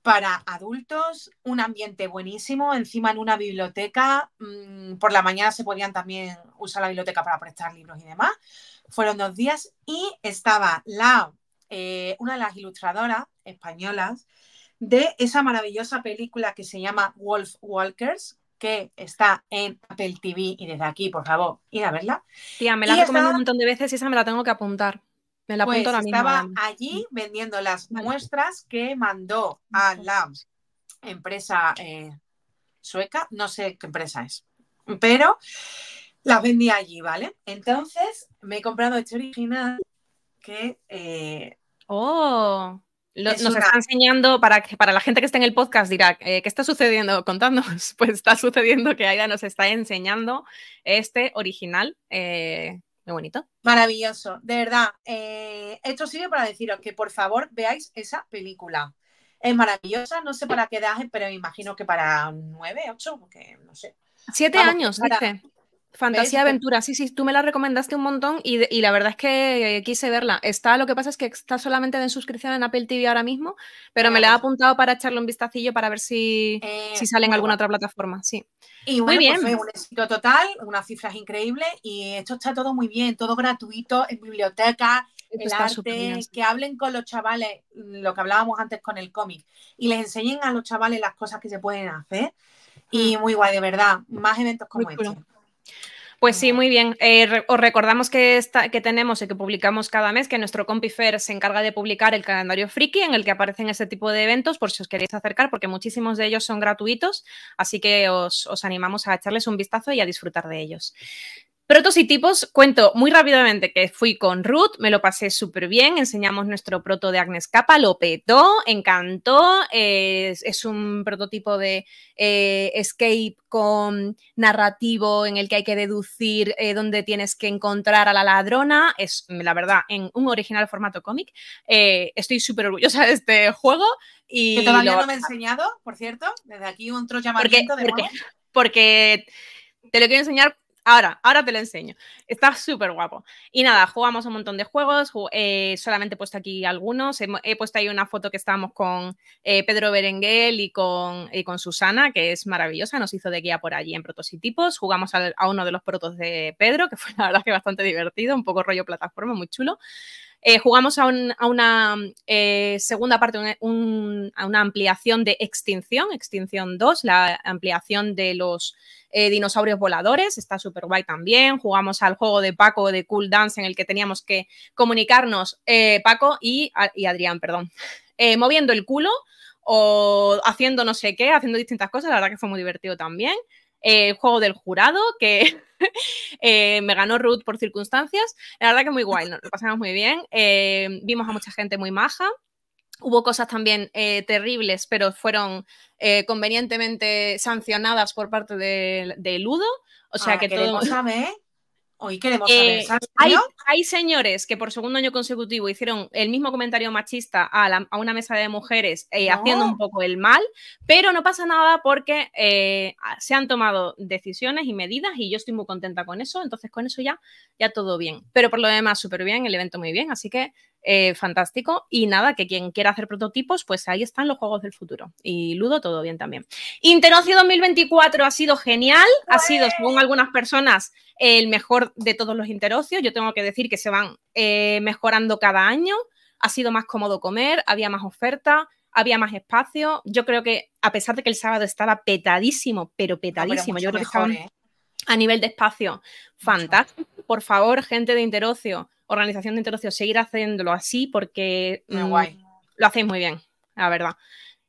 para adultos, un ambiente buenísimo, encima en una biblioteca, mm, por la mañana se podían también usar la biblioteca para prestar libros y demás. Fueron dos días y estaba la, eh, una de las ilustradoras españolas de esa maravillosa película que se llama Wolf Walkers, que está en Apple TV y desde aquí, por favor, ir a verla. Tía, me la has recomendado un montón de veces y esa me la tengo que apuntar la pues estaba allí vendiendo las muestras que mandó a la empresa eh, sueca, no sé qué empresa es, pero las vendía allí, ¿vale? Entonces me he comprado este original que... Eh, ¡Oh! nos está enseñando, para, que, para
la gente que está en el podcast dirá, eh, ¿qué está sucediendo? Contándonos, pues está sucediendo que Aida nos está enseñando este original bonito. Maravilloso, de verdad.
Eh, esto sirve para deciros que por favor veáis esa película. Es maravillosa, no sé para qué edad, pero imagino que para nueve, ocho, porque no sé. Siete años, Fantasía este Aventura,
sí, sí, tú me la recomendaste un montón y, la verdad es que eh, quise verla. Está, lo que pasa es que está solamente en suscripción en Apple TV ahora mismo, pero me la he apuntado para echarle un vistacillo para ver si, eh, sale en alguna otra plataforma, sí. Y muy pues bien. fue un
éxito total, unas cifras increíbles y esto está todo muy bien, todo gratuito, en biblioteca, el que hablen con los chavales, mm, lo que hablábamos antes con el cómic, y les enseñen a los chavales las cosas que se pueden hacer. Mm. Y muy guay, de verdad, más eventos como este.
Pues sí, muy bien. Eh, os recordamos que, tenemos y que publicamos cada mes que nuestro CompiFair se encarga de publicar el calendario friki en el que aparecen este tipo de eventos por si os queréis acercar, porque muchísimos de ellos son gratuitos, así que os animamos a echarles un vistazo y a disfrutar de ellos. Protos y tipos, cuento muy rápidamente que fui con Ruth, me lo pasé súper bien, enseñamos nuestro proto de Agnes Capa, lo petó, encantó, es, un prototipo de eh, escape con narrativo en el que hay que deducir eh, dónde tienes que encontrar a la ladrona, es la verdad en un original formato cómic. Eh, estoy súper orgullosa de este juego. Y que todavía no me he
enseñado, por cierto, desde aquí un marquito de porque,
porque te lo quiero enseñar Ahora, ahora te lo enseño. Está súper guapo. Y nada, jugamos un montón de juegos. Eh, solamente he puesto aquí algunos. He, puesto ahí una foto que estábamos con eh, Pedro Berenguel y con, con, Susana, que es maravillosa. Nos hizo de guía por allí en prototipos. Jugamos a uno de los protos de Pedro, que fue la verdad que bastante divertido, un poco rollo plataforma, muy chulo. Eh, jugamos a, una eh, segunda parte, a una ampliación de Extinción, Extinción 2, la ampliación de los eh, dinosaurios voladores, está súper guay también. Jugamos al juego de Paco de Cool Dance en el que teníamos que comunicarnos, Paco y, Adrián, perdón, moviendo el culo o haciendo no sé qué, haciendo distintas cosas, la verdad que fue muy divertido también eh, juego del jurado, que eh, me ganó Ruth por circunstancias. La verdad que muy guay, nos lo pasamos muy bien. Eh, vimos a mucha gente muy maja. Hubo cosas también eh, terribles, pero fueron convenientemente sancionadas por parte de, Ludo.
O sea que, eh,
hay, señores que por segundo año consecutivo hicieron el mismo comentario machista a, una mesa de mujeres eh, haciendo un poco el mal, pero no pasa nada porque eh, se han tomado decisiones y medidas y yo estoy muy contenta con eso, entonces con eso ya, ya todo bien. Pero por lo demás, súper bien, el evento muy bien, así que eh, fantástico. Y nada, que quien quiera hacer prototipos, pues ahí están los juegos del futuro. Y Ludo, todo bien también. Interocio 2024 ha sido genial, ha sido, según algunas personas, el mejor de todos los interocios. Yo tengo que decir que se van eh, mejorando cada año. Ha sido más cómodo comer, había más oferta, había más espacio. Yo creo que, a pesar de que el sábado estaba petadísimo, pero petadísimo, yo creo que ¿eh? a nivel de espacio, fantástico. Por favor, gente de Interocio, organización de negocios, seguir haciéndolo así porque mm, guay. lo hacéis muy bien, la verdad.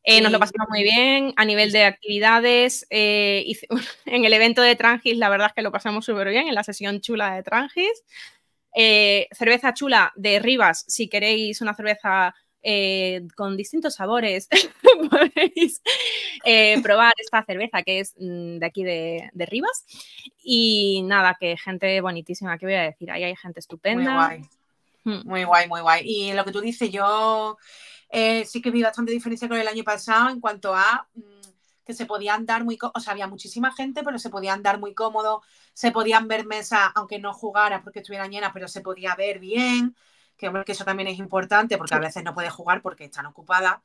Eh, nos lo pasamos muy bien
a nivel de actividades. Eh, en el evento de Trangis, la verdad es que lo pasamos súper bien, en la sesión chula de Trangis. Eh, cerveza chula de Rivas, si queréis una cerveza eh, con distintos sabores, podéis eh, probar esta cerveza que es mm, de aquí de, Rivas. Y nada, que gente bonitísima, Que voy a decir? Ahí hay gente estupenda. Muy guay,
hmm. muy, guay muy guay. Y lo que tú dices, yo eh, sí que vi bastante diferencia con el año pasado en cuanto a mm, que se podían dar muy, o sea, había muchísima gente, pero se podían dar muy cómodo, se podían ver mesas, aunque no jugara porque estuviera llena, pero se podía ver bien que, eso también es importante porque a veces no puede jugar porque están ocupadas.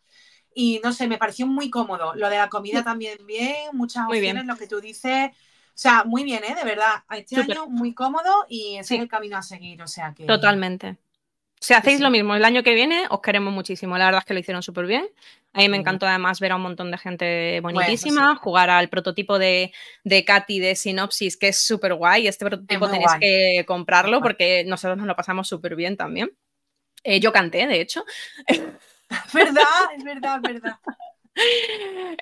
Y no sé, me pareció muy cómodo. Lo de la comida también bien, muchas opciones, lo que tú dices. O sea, muy bien, ¿eh? De verdad. Este año muy cómodo y es el camino a seguir. O sea que. Totalmente.
Si hacéis lo mismo el año que viene, os queremos muchísimo. La verdad es que lo hicieron súper bien. A mí me encantó además ver a un montón de gente bonitísima, jugar al prototipo de, de Katy de Sinopsis, que es súper este guay. Este prototipo tenéis que comprarlo porque nosotros nos lo pasamos súper bien también. Eh, yo canté, de hecho.
¿Verdad? es verdad, es verdad.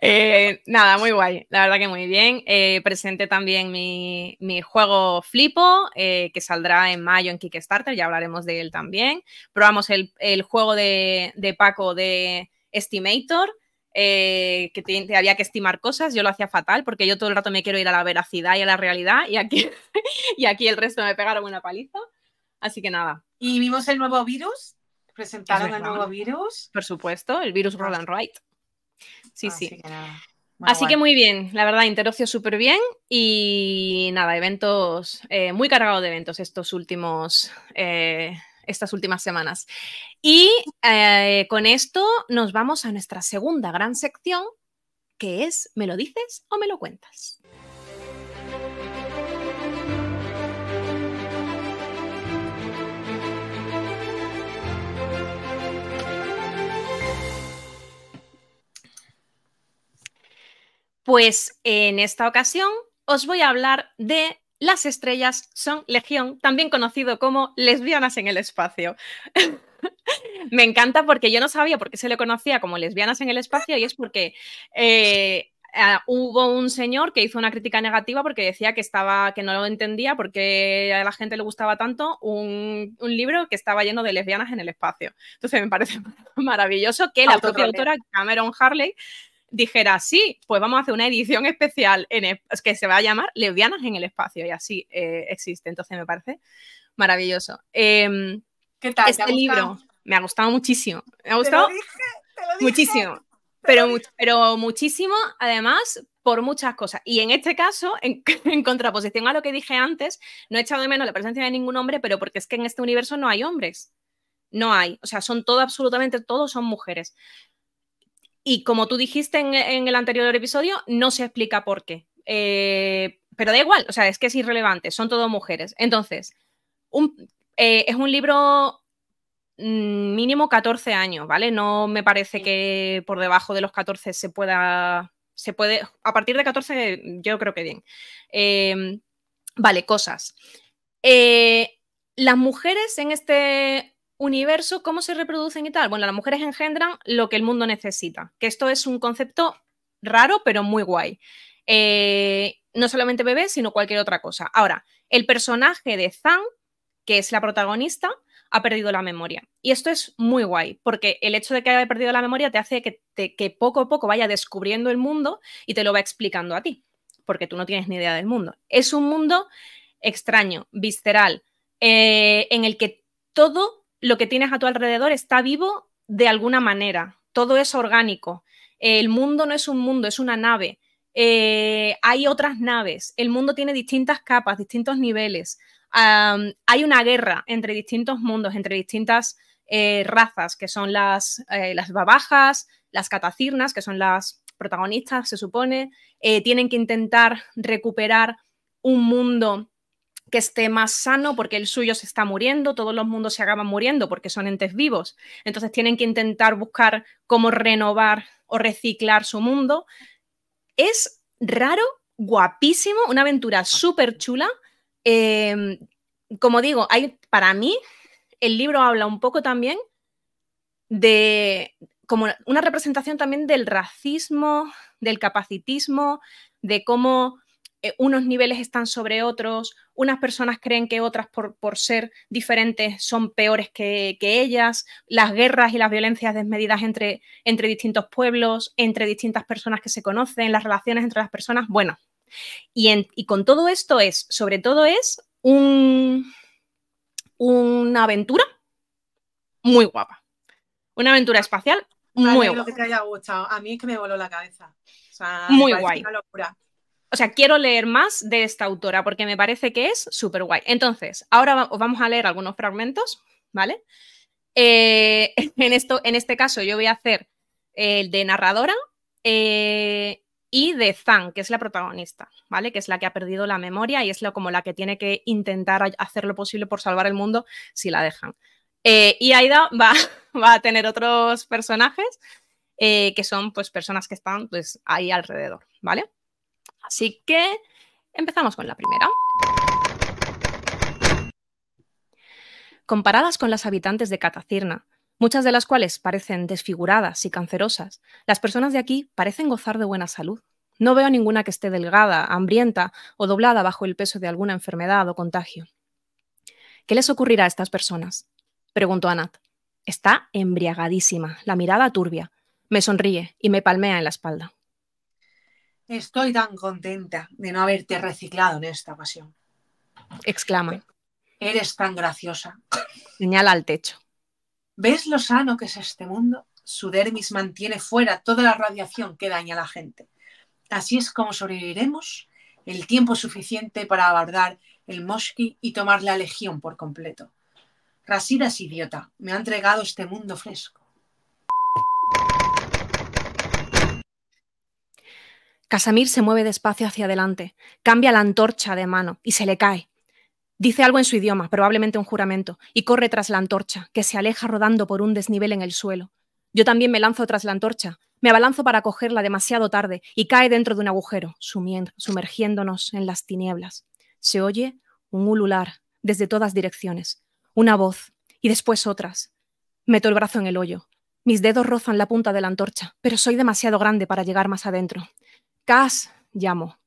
Eh, nada, muy guay, la verdad que muy bien. Presenté eh, presente también mi, juego Flipo, que saldrá en mayo en Kickstarter, ya hablaremos de él también. Probamos el, juego de, Paco de Estimator, que había que estimar cosas, yo lo hacía fatal porque yo todo el rato me quiero ir a la veracidad y a la realidad y aquí, y aquí el resto me pegaron una paliza. Así que nada. Y vimos el nuevo virus, presentaron el nuevo virus. Por supuesto, el virus ah, Roland Wright. Sí, Así ah, sí. Que Así que muy bien, la verdad, Interocio súper bien y nada, eventos, eh, muy cargado de eventos estos últimos, eh, estas últimas semanas. Y eh, con esto nos vamos a nuestra segunda gran sección, que es ¿me lo dices o me lo cuentas? Pues en esta ocasión os voy a hablar de Las estrellas son legión, también conocido como lesbianas en el espacio. Me encanta porque yo no sabía por qué se le conocía como lesbianas en el espacio y es porque eh, hubo un señor que hizo una crítica negativa porque decía que estaba que no lo entendía porque a la gente le gustaba tanto un, un libro que estaba lleno de lesbianas en el espacio. Entonces me parece maravilloso que la propia autora Cameron Harley dijera, sí, pues vamos a hacer una edición especial en que se va a llamar Lesbianas en el Espacio y así eh, existe. Entonces me parece maravilloso. Em, ¿Qué tal? Este libro me ha gustado muchísimo. Me ha gustado muchísimo. pero, pero muchísimo, además, por muchas cosas. Y en este caso, en, contraposición a lo que dije antes, no he echado de menos la presencia de ningún hombre, pero porque es que en este universo no hay hombres. No hay. O sea, son todo, absolutamente todos son mujeres. Y como tú dijiste en, el anterior episodio, no se explica por qué. Eh, pero da igual, o sea, es que es irrelevante, son todas mujeres. Entonces, eh, es un libro mm, mínimo 14 años, ¿vale? No me parece que por debajo de los 14 se pueda, se puede, a partir de 14 yo creo que bien. Eh, vale, cosas. las mujeres en este universo, cómo se reproducen y tal. Bueno, las mujeres engendran lo que el mundo necesita, que esto es un concepto raro, pero muy guay. Eh, no solamente bebés, sino cualquier otra cosa. Ahora, el personaje de Zan, que es la protagonista, ha perdido la memoria. Y esto es muy guay, porque el hecho de que haya perdido la memoria te hace que, poco a poco vaya descubriendo el mundo y te lo va explicando a ti, porque tú no tienes ni idea del mundo. Es un mundo extraño, visceral, eh, en el que todo lo que tienes a tu alrededor está vivo de alguna manera. Todo es orgánico. El mundo no es un mundo, es una nave. Eh, hay otras naves. El mundo tiene distintas capas, distintos niveles. hay una guerra entre distintos mundos, entre distintas eh, razas, que son las, eh, las babajas, las catacirnas, que son las protagonistas, se supone. tienen que intentar recuperar un mundo que esté más sano porque el suyo se está muriendo, todos los mundos se acaban muriendo porque son entes vivos. Entonces tienen que intentar buscar cómo renovar o reciclar su mundo. Es raro, guapísimo, una aventura súper chula. Em, como digo, para mí el libro habla un poco también de como una representación también del racismo, del capacitismo, de cómo eh, unos niveles están sobre otros, unas personas creen que otras por, ser diferentes son peores que, ellas, las guerras y las violencias desmedidas entre, entre distintos pueblos, entre distintas personas que se conocen, las relaciones entre las personas, bueno. Y, con todo esto es, sobre todo es un, una aventura muy
guapa. Una aventura espacial muy guapa. haya A mí es que me voló la cabeza. muy guay. Una locura
o sea, quiero leer más de esta autora porque me parece que es súper guay. Entonces, ahora os vamos a leer algunos fragmentos, ¿vale? Eh, en, esto, en este caso yo voy a hacer el de narradora eh, y de Zan, que es la protagonista, ¿vale? Que es la que ha perdido la memoria y es la, como la que tiene que intentar hacer lo posible por salvar el mundo si la dejan. Eh, y Aida va, va, a tener otros personajes que son pues personas que están pues ahí alrededor, ¿vale? Así que empezamos con la primera. Comparadas con las habitantes de Catacirna, muchas de las cuales parecen desfiguradas y cancerosas, las personas de aquí parecen gozar de buena salud. No veo ninguna que esté delgada, hambrienta o doblada bajo el peso de alguna enfermedad o contagio. ¿Qué les ocurrirá a estas personas? preguntó Anat. Está embriagadísima, la mirada turbia. Me sonríe y me palmea en la espalda.
Estoy tan contenta de no haberte reciclado en esta ocasión. Exclama. Eres tan graciosa. Señala al techo. ¿Ves lo sano que es este mundo? Su dermis mantiene fuera toda la radiación que daña a la gente. Así es como sobreviviremos el tiempo suficiente para abordar el mosqui y tomar la legión por completo. Rasida idiota, me ha entregado este mundo fresco.
Casamir se mueve despacio hacia adelante, cambia la antorcha de mano y se le cae. Dice algo en su idioma, probablemente un juramento, y corre tras la antorcha, que se aleja rodando por un desnivel en el suelo. Yo también me lanzo tras la antorcha, me abalanzo para cogerla demasiado tarde y cae dentro de un agujero, sumergiéndonos en las tinieblas. Se oye un ulular desde todas direcciones, una voz y después otras. Meto el brazo en el hoyo. Mis dedos rozan la punta de la antorcha, pero soy demasiado grande para llegar más adentro. Cas, llamo.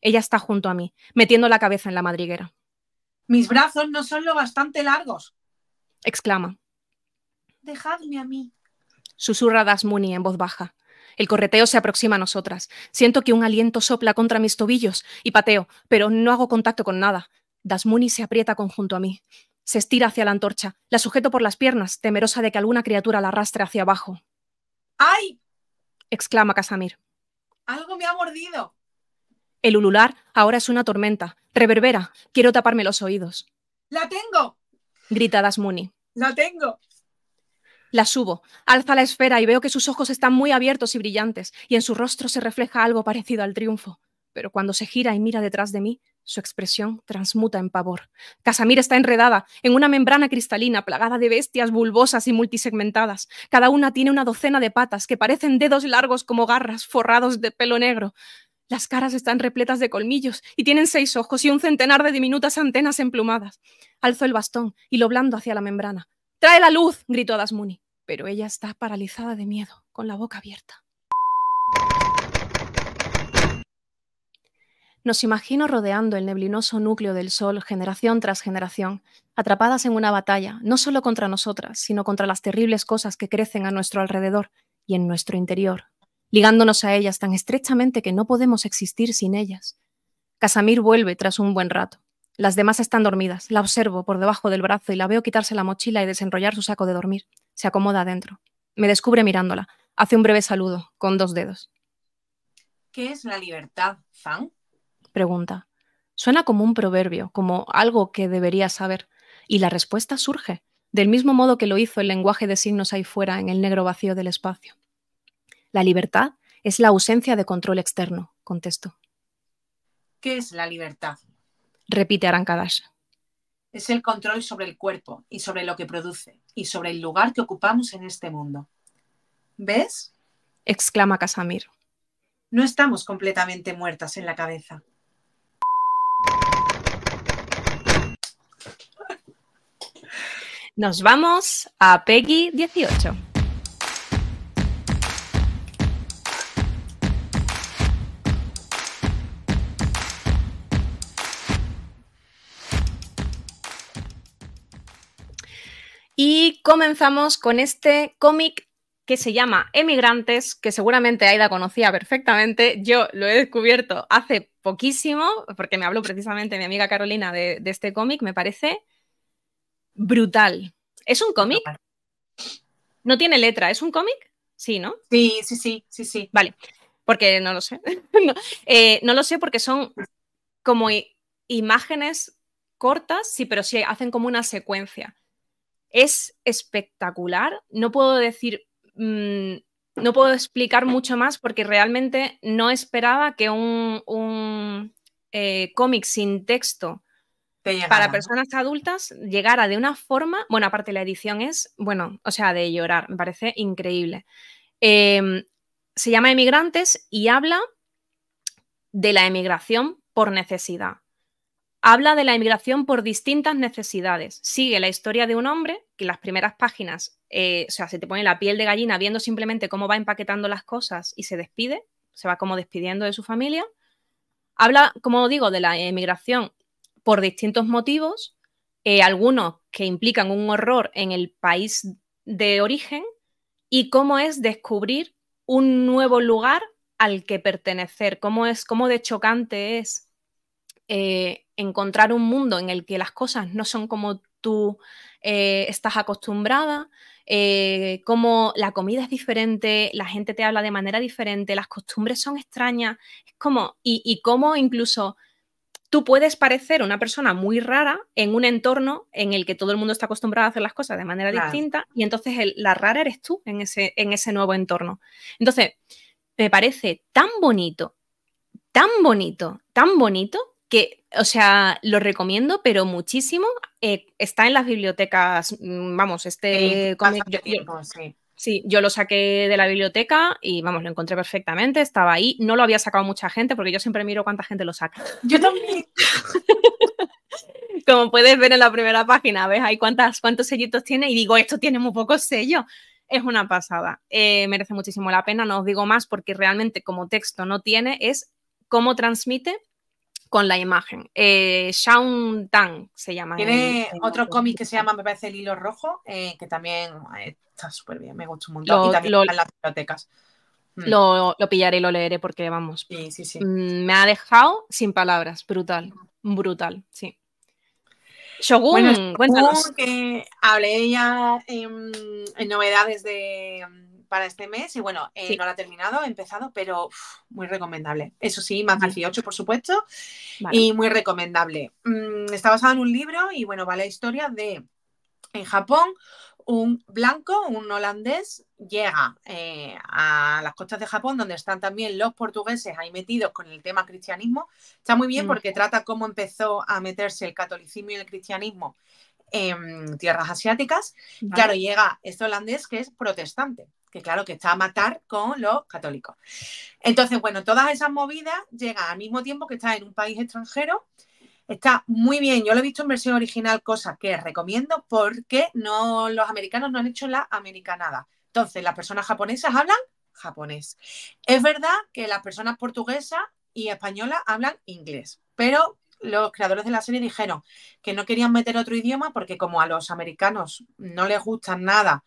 Ella está junto a mí, metiendo la cabeza en la madriguera.
Mis brazos no son lo bastante largos, exclama. Dejadme a mí,
susurra Dasmuni en voz baja. El correteo se aproxima a nosotras. Siento que un aliento sopla contra mis tobillos y pateo, pero no hago contacto con nada. Dasmuni se aprieta conjunto a mí. Se estira hacia la antorcha. La sujeto por las piernas, temerosa de que alguna criatura la arrastre hacia abajo. ¡Ay! exclama Casamir.
Algo me ha mordido.
El ulular ahora es una tormenta. Reverbera. Quiero taparme los oídos.
¡La tengo!
grita Dasmuni.
¡La tengo!
La subo, alza la esfera y veo que sus ojos están muy abiertos y brillantes, y en su rostro se refleja algo parecido al triunfo. Pero cuando se gira y mira detrás de mí, su expresión transmuta en pavor. Casamir está enredada en una membrana cristalina plagada de bestias bulbosas y multisegmentadas. Cada una tiene una docena de patas que parecen dedos largos como garras forrados de pelo negro. Las caras están repletas de colmillos y tienen seis ojos y un centenar de diminutas antenas emplumadas. Alzó el bastón y lo blando hacia la membrana. ¡Trae la luz! gritó Dasmuni, pero ella está paralizada de miedo, con la boca abierta. Nos imagino rodeando el neblinoso núcleo del Sol generación tras generación, atrapadas en una batalla, no solo contra nosotras, sino contra las terribles cosas que crecen a nuestro alrededor y en nuestro interior, ligándonos a ellas tan estrechamente que no podemos existir sin ellas. Casamir vuelve tras un buen rato. Las demás están dormidas. La observo por debajo del brazo y la veo quitarse la mochila y desenrollar su saco de dormir. Se acomoda adentro. Me descubre mirándola. Hace un breve saludo, con dos dedos.
¿Qué es la libertad, Fang?
Pregunta. Suena como un proverbio, como algo que debería saber. Y la respuesta surge, del mismo modo que lo hizo el lenguaje de signos ahí fuera en el negro vacío del espacio. La libertad es la ausencia de control externo, contesto.
¿Qué es la libertad?
Repite Arankadash.
Es el control sobre el cuerpo y sobre lo que produce y sobre el lugar que ocupamos en este mundo. ¿Ves?
exclama Casamir.
No estamos completamente muertas en la cabeza. Nos vamos
a Peggy 18. Y comenzamos con este cómic que se llama Emigrantes, que seguramente Aida conocía perfectamente. Yo lo he descubierto hace poquísimo, porque me habló precisamente mi amiga Carolina de, de este cómic, me parece brutal. ¿Es un cómic? No tiene letra, ¿es un cómic? Sí, ¿no? Sí, sí, sí, sí, sí. Vale, porque no lo sé. Eh, no, lo sé porque son como imágenes cortas, sí, pero sí hacen como una secuencia. Es espectacular. No puedo decir, mm, no puedo explicar mucho más porque realmente no esperaba que un, eh, cómic sin texto para personas adultas llegara de una forma, bueno, aparte la edición es, bueno, o sea, de llorar, me parece increíble. Em, se llama Emigrantes y habla de la emigración por necesidad. Habla de la emigración por distintas necesidades. Sigue la historia de un hombre que en las primeras páginas, eh, o sea, se te pone la piel de gallina viendo simplemente cómo va empaquetando las cosas y se despide, se va como despidiendo de su familia. Habla, como digo, de la emigración por distintos motivos, eh, algunos que implican un horror en el país de origen y cómo es descubrir un nuevo lugar al que pertenecer, cómo es, cómo de chocante es eh, encontrar un mundo en el que las cosas no son como tú eh, estás acostumbrada, cómo la comida es diferente, la gente te habla de manera diferente, las costumbres son extrañas, es como, y cómo incluso tú puedes parecer una persona muy rara en un entorno en el que todo el mundo está acostumbrado a hacer las cosas de manera distinta y entonces la rara eres tú en ese, en ese nuevo entorno. Entonces, me parece tan bonito, tan bonito, tan bonito que, o sea, lo recomiendo, pero muchísimo. Eh, está en las bibliotecas, mm, vamos, este Sí, yo lo saqué de la biblioteca y vamos, lo encontré perfectamente, estaba ahí. No lo había sacado mucha gente porque yo siempre miro cuánta gente lo saca. Yo también. Como puedes ver en la primera página, ves ahí cuántas, cuántos sellitos tiene y digo, esto tiene muy pocos sellos es una pasada. Eh, merece muchísimo la pena, no os digo más porque realmente como texto no tiene, es cómo transmite con la imagen. Eh,
Shaun Tang se llama. Tiene otro cómic que se llama, me parece, El Hilo Rojo, eh, que también eh, está súper bien, me gusta un montón. Lo, y en las bibliotecas. Mm.
Lo, lo, pillaré y lo leeré porque, vamos, sí, sí, sí. Mm, me ha dejado sin palabras. Brutal, brutal, sí.
Shogun, bueno, cuéntanos. Que hablé ya em, en novedades de em, para este mes y bueno, eh, no lo ha terminado, he empezado, pero muy recomendable. Eso sí, más del 18 por supuesto, y muy recomendable. Mm, está basado en un libro y bueno, va la historia de en Japón un blanco, un holandés, llega eh, a las costas de Japón, donde están también los portugueses ahí metidos con el tema cristianismo. Está muy bien mm. porque trata cómo empezó a meterse el catolicismo y el cristianismo en tierras asiáticas. Claro, llega este holandés que es protestante que claro, que está a matar con los católicos. Entonces, bueno, todas esas movidas llegan al mismo tiempo que está en un país extranjero. Está muy bien, yo lo he visto en versión original, cosa que recomiendo porque no, los americanos no han hecho la americanada. Entonces, las personas japonesas hablan japonés. Es verdad que las personas portuguesas y españolas hablan inglés, pero los creadores de la serie dijeron que no querían meter otro idioma porque como a los americanos no les gusta nada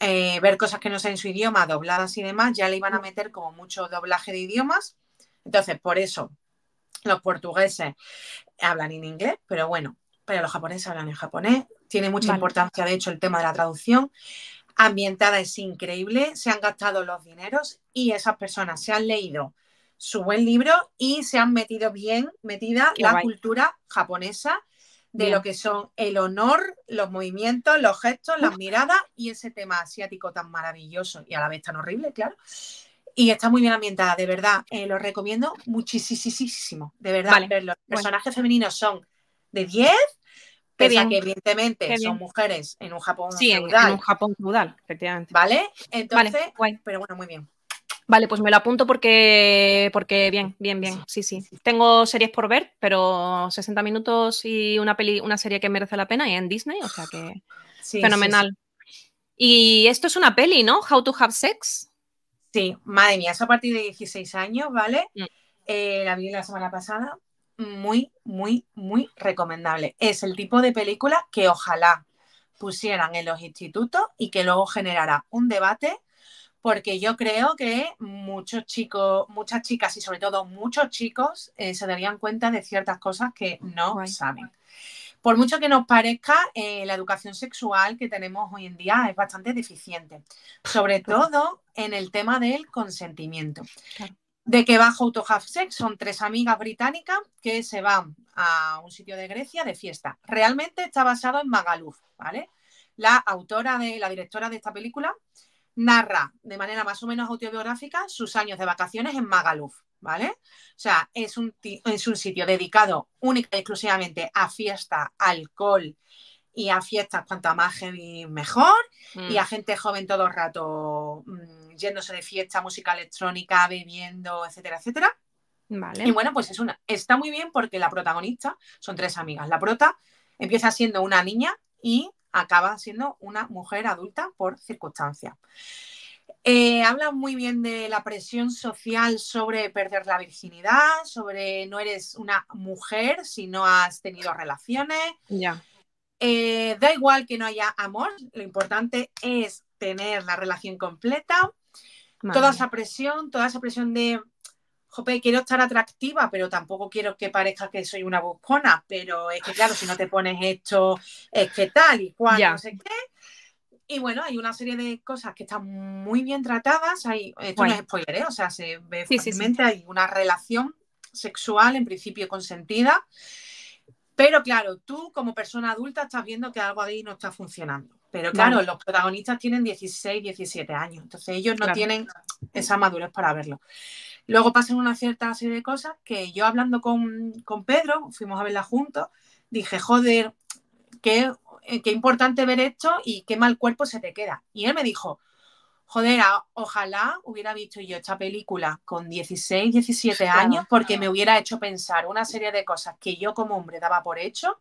eh, ver cosas que no sean en su idioma, dobladas y demás, ya le iban a meter como mucho doblaje de idiomas. Entonces, por eso los portugueses hablan en inglés, pero bueno, pero los japoneses hablan en japonés. Tiene mucha importancia, de hecho, el tema de la traducción. Ambientada es increíble, se han gastado los dineros y esas personas se han leído su buen libro y se han metido bien metida la cultura japonesa de lo que son el honor, los movimientos, los gestos, las miradas y ese tema asiático tan maravilloso y a la vez tan horrible, claro. Y está muy bien ambientada, de verdad. Eh, lo recomiendo muchísimo, de verdad. Los personajes femeninos son de 10, pero que evidentemente son mujeres en un Japón sí, feudal. en un
Japón feudal, efectivamente. ¿Vale? Entonces,
pero bueno, muy bien.
Vale, pues me lo apunto porque, porque bien, bien, bien. Sí, sí. Tengo series por ver, pero 60 minutos y una peli, una serie que merece la pena y en Disney, o sea que fenomenal. Y esto es una peli, ¿no? How to Have Sex.
Sí, madre mía, es a partir de 16 años, ¿vale? Mm. Eh, la vi la semana pasada. Muy, muy, muy recomendable. Es el tipo de película que ojalá pusieran en los institutos y que luego generará un debate porque yo creo que muchos chicos, muchas chicas y sobre todo muchos chicos eh, se darían cuenta de ciertas cosas que no saben. Por mucho que nos parezca, eh, la educación sexual que tenemos hoy en día es bastante deficiente, sobre todo en el tema del consentimiento.
De que bajo
auto sex son tres amigas británicas que se van a un sitio de Grecia de fiesta. Realmente está basado en Magaluf, ¿vale? La autora de, la directora de esta película, narra de manera más o menos autobiográfica sus años de vacaciones en Magaluf, ¿vale? O sea, es un, es un sitio dedicado única y exclusivamente a fiesta, alcohol y a fiestas cuanto más mejor y a mm. gente joven todo el rato mm, yéndose de fiesta, música electrónica, bebiendo, etcétera, etcétera.
Vale. Y bueno, pues
es una, está muy bien porque la protagonista son tres amigas. La prota empieza siendo una niña y acaba siendo una mujer adulta por circunstancia. Eh, habla muy bien de la presión social sobre perder la virginidad, sobre no eres una mujer si no has tenido relaciones. Ya. Eh, da igual que no haya amor, lo importante es tener la relación completa. Toda esa presión, toda esa presión de jope, quiero estar atractiva, pero tampoco quiero que parezca que soy una boscona, pero es que claro, si no te pones esto, es que tal y cual, no sé qué. Y bueno, hay una serie de cosas que están muy bien tratadas. Hay, esto no es spoiler, ¿eh? o sea, se ve fácilmente. Hay una relación sexual, en principio consentida. Pero claro, tú como persona adulta estás viendo que algo ahí no está funcionando. Pero claro, los protagonistas tienen 16, 17 años, entonces ellos no tienen esa madurez para verlo. Luego pasan una cierta serie de cosas que yo hablando con, Pedro, fuimos a verla juntos, dije, joder, qué, eh, qué importante ver esto y qué mal cuerpo se te queda. Y él me dijo, joder, ojalá hubiera visto yo esta película con 16, 17 años porque me hubiera hecho pensar una serie de cosas que yo como hombre daba por hecho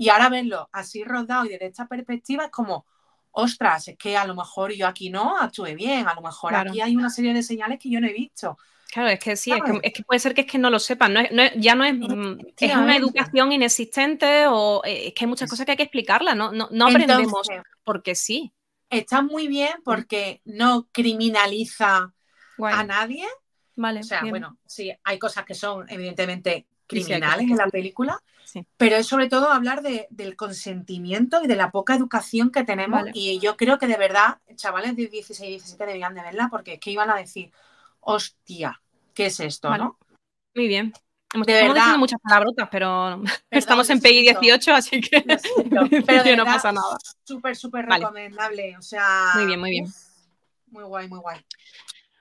y ahora verlo así rodado y desde esta perspectiva es como, ostras, es que a lo mejor yo aquí no actué bien, a lo mejor aquí hay una serie de señales que yo no he visto.
Claro, es que sí, es que, puede ser que es que no lo sepan, ya no es, mm, es una ¿eh? educación inexistente o eh, es que hay muchas cosas que hay que explicarla, no, no, aprendemos porque sí.
Está muy bien mm. porque no criminaliza a nadie. Vale, o sea, bueno, sí, hay cosas que son evidentemente criminales en la película, pero es sobre todo hablar de, del consentimiento y de la poca educación que tenemos. Y yo creo que de verdad, chavales de 16 y 17 debían de verla porque es que iban a decir, hostia,
¿qué es esto? ¿no? Muy bien. de verdad, diciendo muchas palabrotas, pero estamos en PI 18, así que pero no pasa nada. Súper, súper
recomendable. O sea, muy bien, muy bien. Muy guay, muy guay.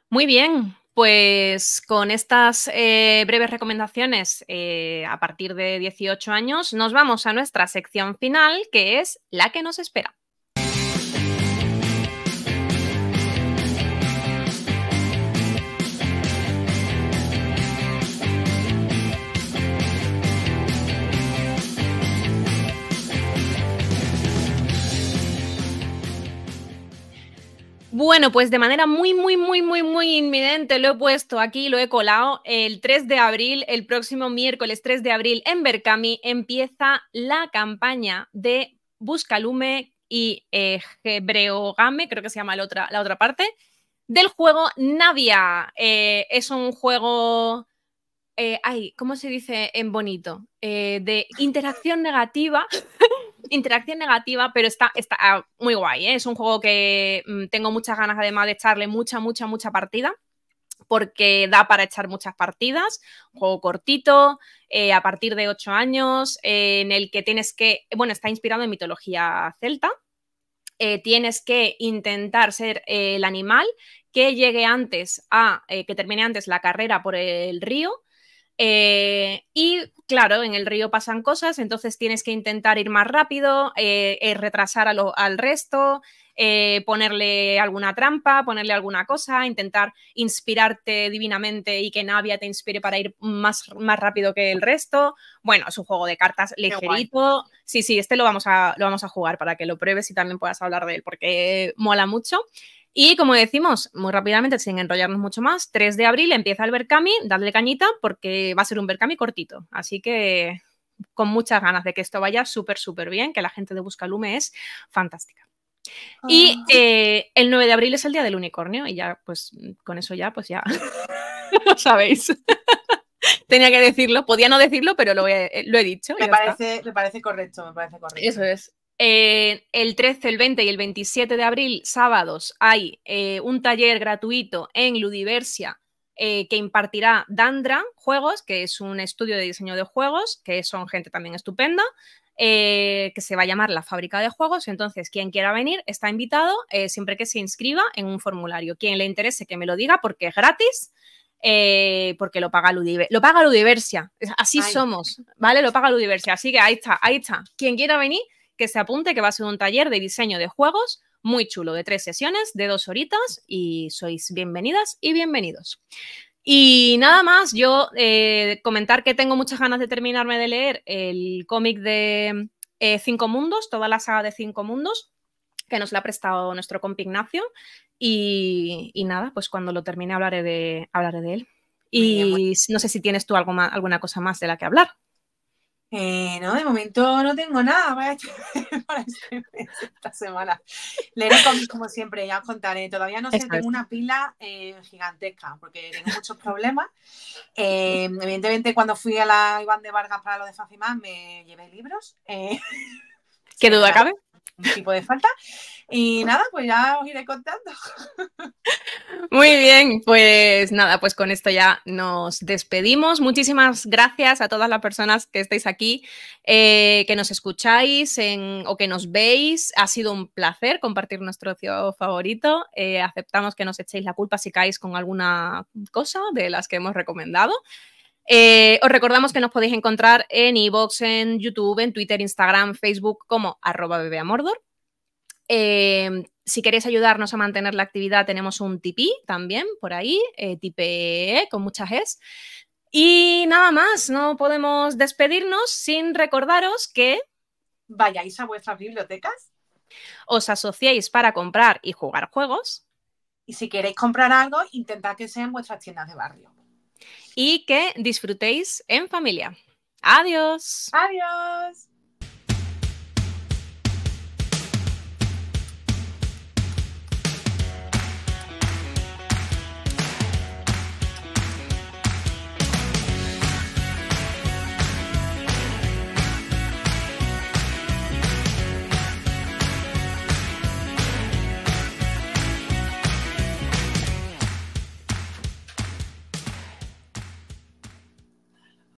Muy bien, pues con estas eh, breves recomendaciones eh, a partir de 18 años nos vamos a nuestra sección final, que es la que nos espera. Bueno, pues de manera muy, muy, muy, muy, muy inminente lo he puesto aquí, lo he colado. El 3 de abril, el próximo miércoles 3 de abril, en Berkami empieza la campaña de Buscalume y Hebreogame, creo que se llama la otra, la otra parte, del juego Navia. Eh, es un juego eh, ay, ¿cómo se dice en bonito? Eh, de interacción negativa interacción negativa, pero está, está ah, muy guay. ¿eh? Es un juego que mm, tengo muchas ganas además de echarle mucha, mucha, mucha partida porque da para echar muchas partidas, juego cortito, eh, a partir de 8 años, eh, en el que tienes que, bueno, está inspirado en mitología celta, tienes que intentar ser el animal que llegue antes a, que termine antes la carrera por el río eh, y claro, en el río pasan cosas, entonces tienes que intentar ir más rápido, eh, eh, retrasar al resto, ponerle alguna trampa, ponerle alguna cosa, intentar inspirarte divinamente y que Navia te inspire para ir más, más rápido que el resto. Bueno, es un juego de cartas ligerito. Sí, sí, este lo vamos, a, lo vamos a jugar para que lo pruebes y también puedas hablar de él, porque mola mucho. Y como decimos, muy rápidamente, sin enrollarnos mucho más, 3 de abril empieza el bercami, dadle cañita porque va a ser un bercami cortito. Así que con muchas ganas de que esto vaya súper, súper bien, que la gente de Buscalume es fantástica. Ah. Y eh, el 9 de abril es el día del unicornio y ya, pues con eso ya, pues ya lo sabéis. Tenía que decirlo, podía no decirlo, pero lo he, dicho. Me parece,
me parece correcto, me parece correcto. Eso
es. Eh, el 13, el 20 y el 27 de abril, sábados, hay eh, un taller gratuito en Ludiversia eh, que impartirá Dandra Juegos, que es un estudio de diseño de juegos, que son gente también estupenda, que se va a llamar la fábrica de juegos. Entonces, quien quiera venir está invitado siempre que se inscriba en un formulario. Quien le interese que me lo diga porque es gratis. porque lo paga Ludiversia. Así somos, ¿vale? Lo paga Ludiversia. Así que ahí está, ahí está. Quien quiera venir, que se apunte que va a ser un taller de diseño de juegos muy chulo, de tres sesiones, de dos horitas, y sois bienvenidas y bienvenidos. Y nada más, yo eh, comentar que tengo muchas ganas de terminarme de leer el cómic de eh, Cinco Mundos, toda la saga de Cinco Mundos, que nos la ha prestado nuestro compi Ignacio. Y, nada, pues cuando lo termine hablaré de, hablaré de él. Y no sé si tienes tú algo alguna cosa más de la que hablar. Eh, no, de
momento no tengo nada para, este este esta semana. Leeré como siempre, ya os contaré. Todavía no sé, tengo una pila eh, gigantesca porque tengo muchos problemas. Eh, evidentemente, cuando fui a la Iván de Vargas para lo de Facimán, me llevé libros. ¿Qué duda cabe? un tipo de falta. Y nada, pues ya os iré contando.
Muy bien, pues nada, pues con esto ya nos despedimos. Muchísimas gracias a todas las personas que estáis aquí, eh, que nos escucháis o que nos veis. Ha sido un placer compartir nuestro ocio favorito. Eh, aceptamos que nos echéis la culpa si caéis con alguna cosa de las que hemos recomendado. Eh, os recordamos que nos podéis encontrar en iVoox, en YouTube, en Twitter, Instagram, Facebook, como arroba bebeamordor. Eh, si queréis ayudarnos a mantener la actividad, tenemos un tipi también por ahí, eh, con muchas es. Y nada más, no podemos despedirnos sin recordaros
que... Vayáis a vuestras bibliotecas.
Os asociéis para comprar y jugar
juegos. Y si queréis comprar algo, intentad que sea en vuestras tiendas de barrio
y que disfrutéis en familia. Adiós. Adiós.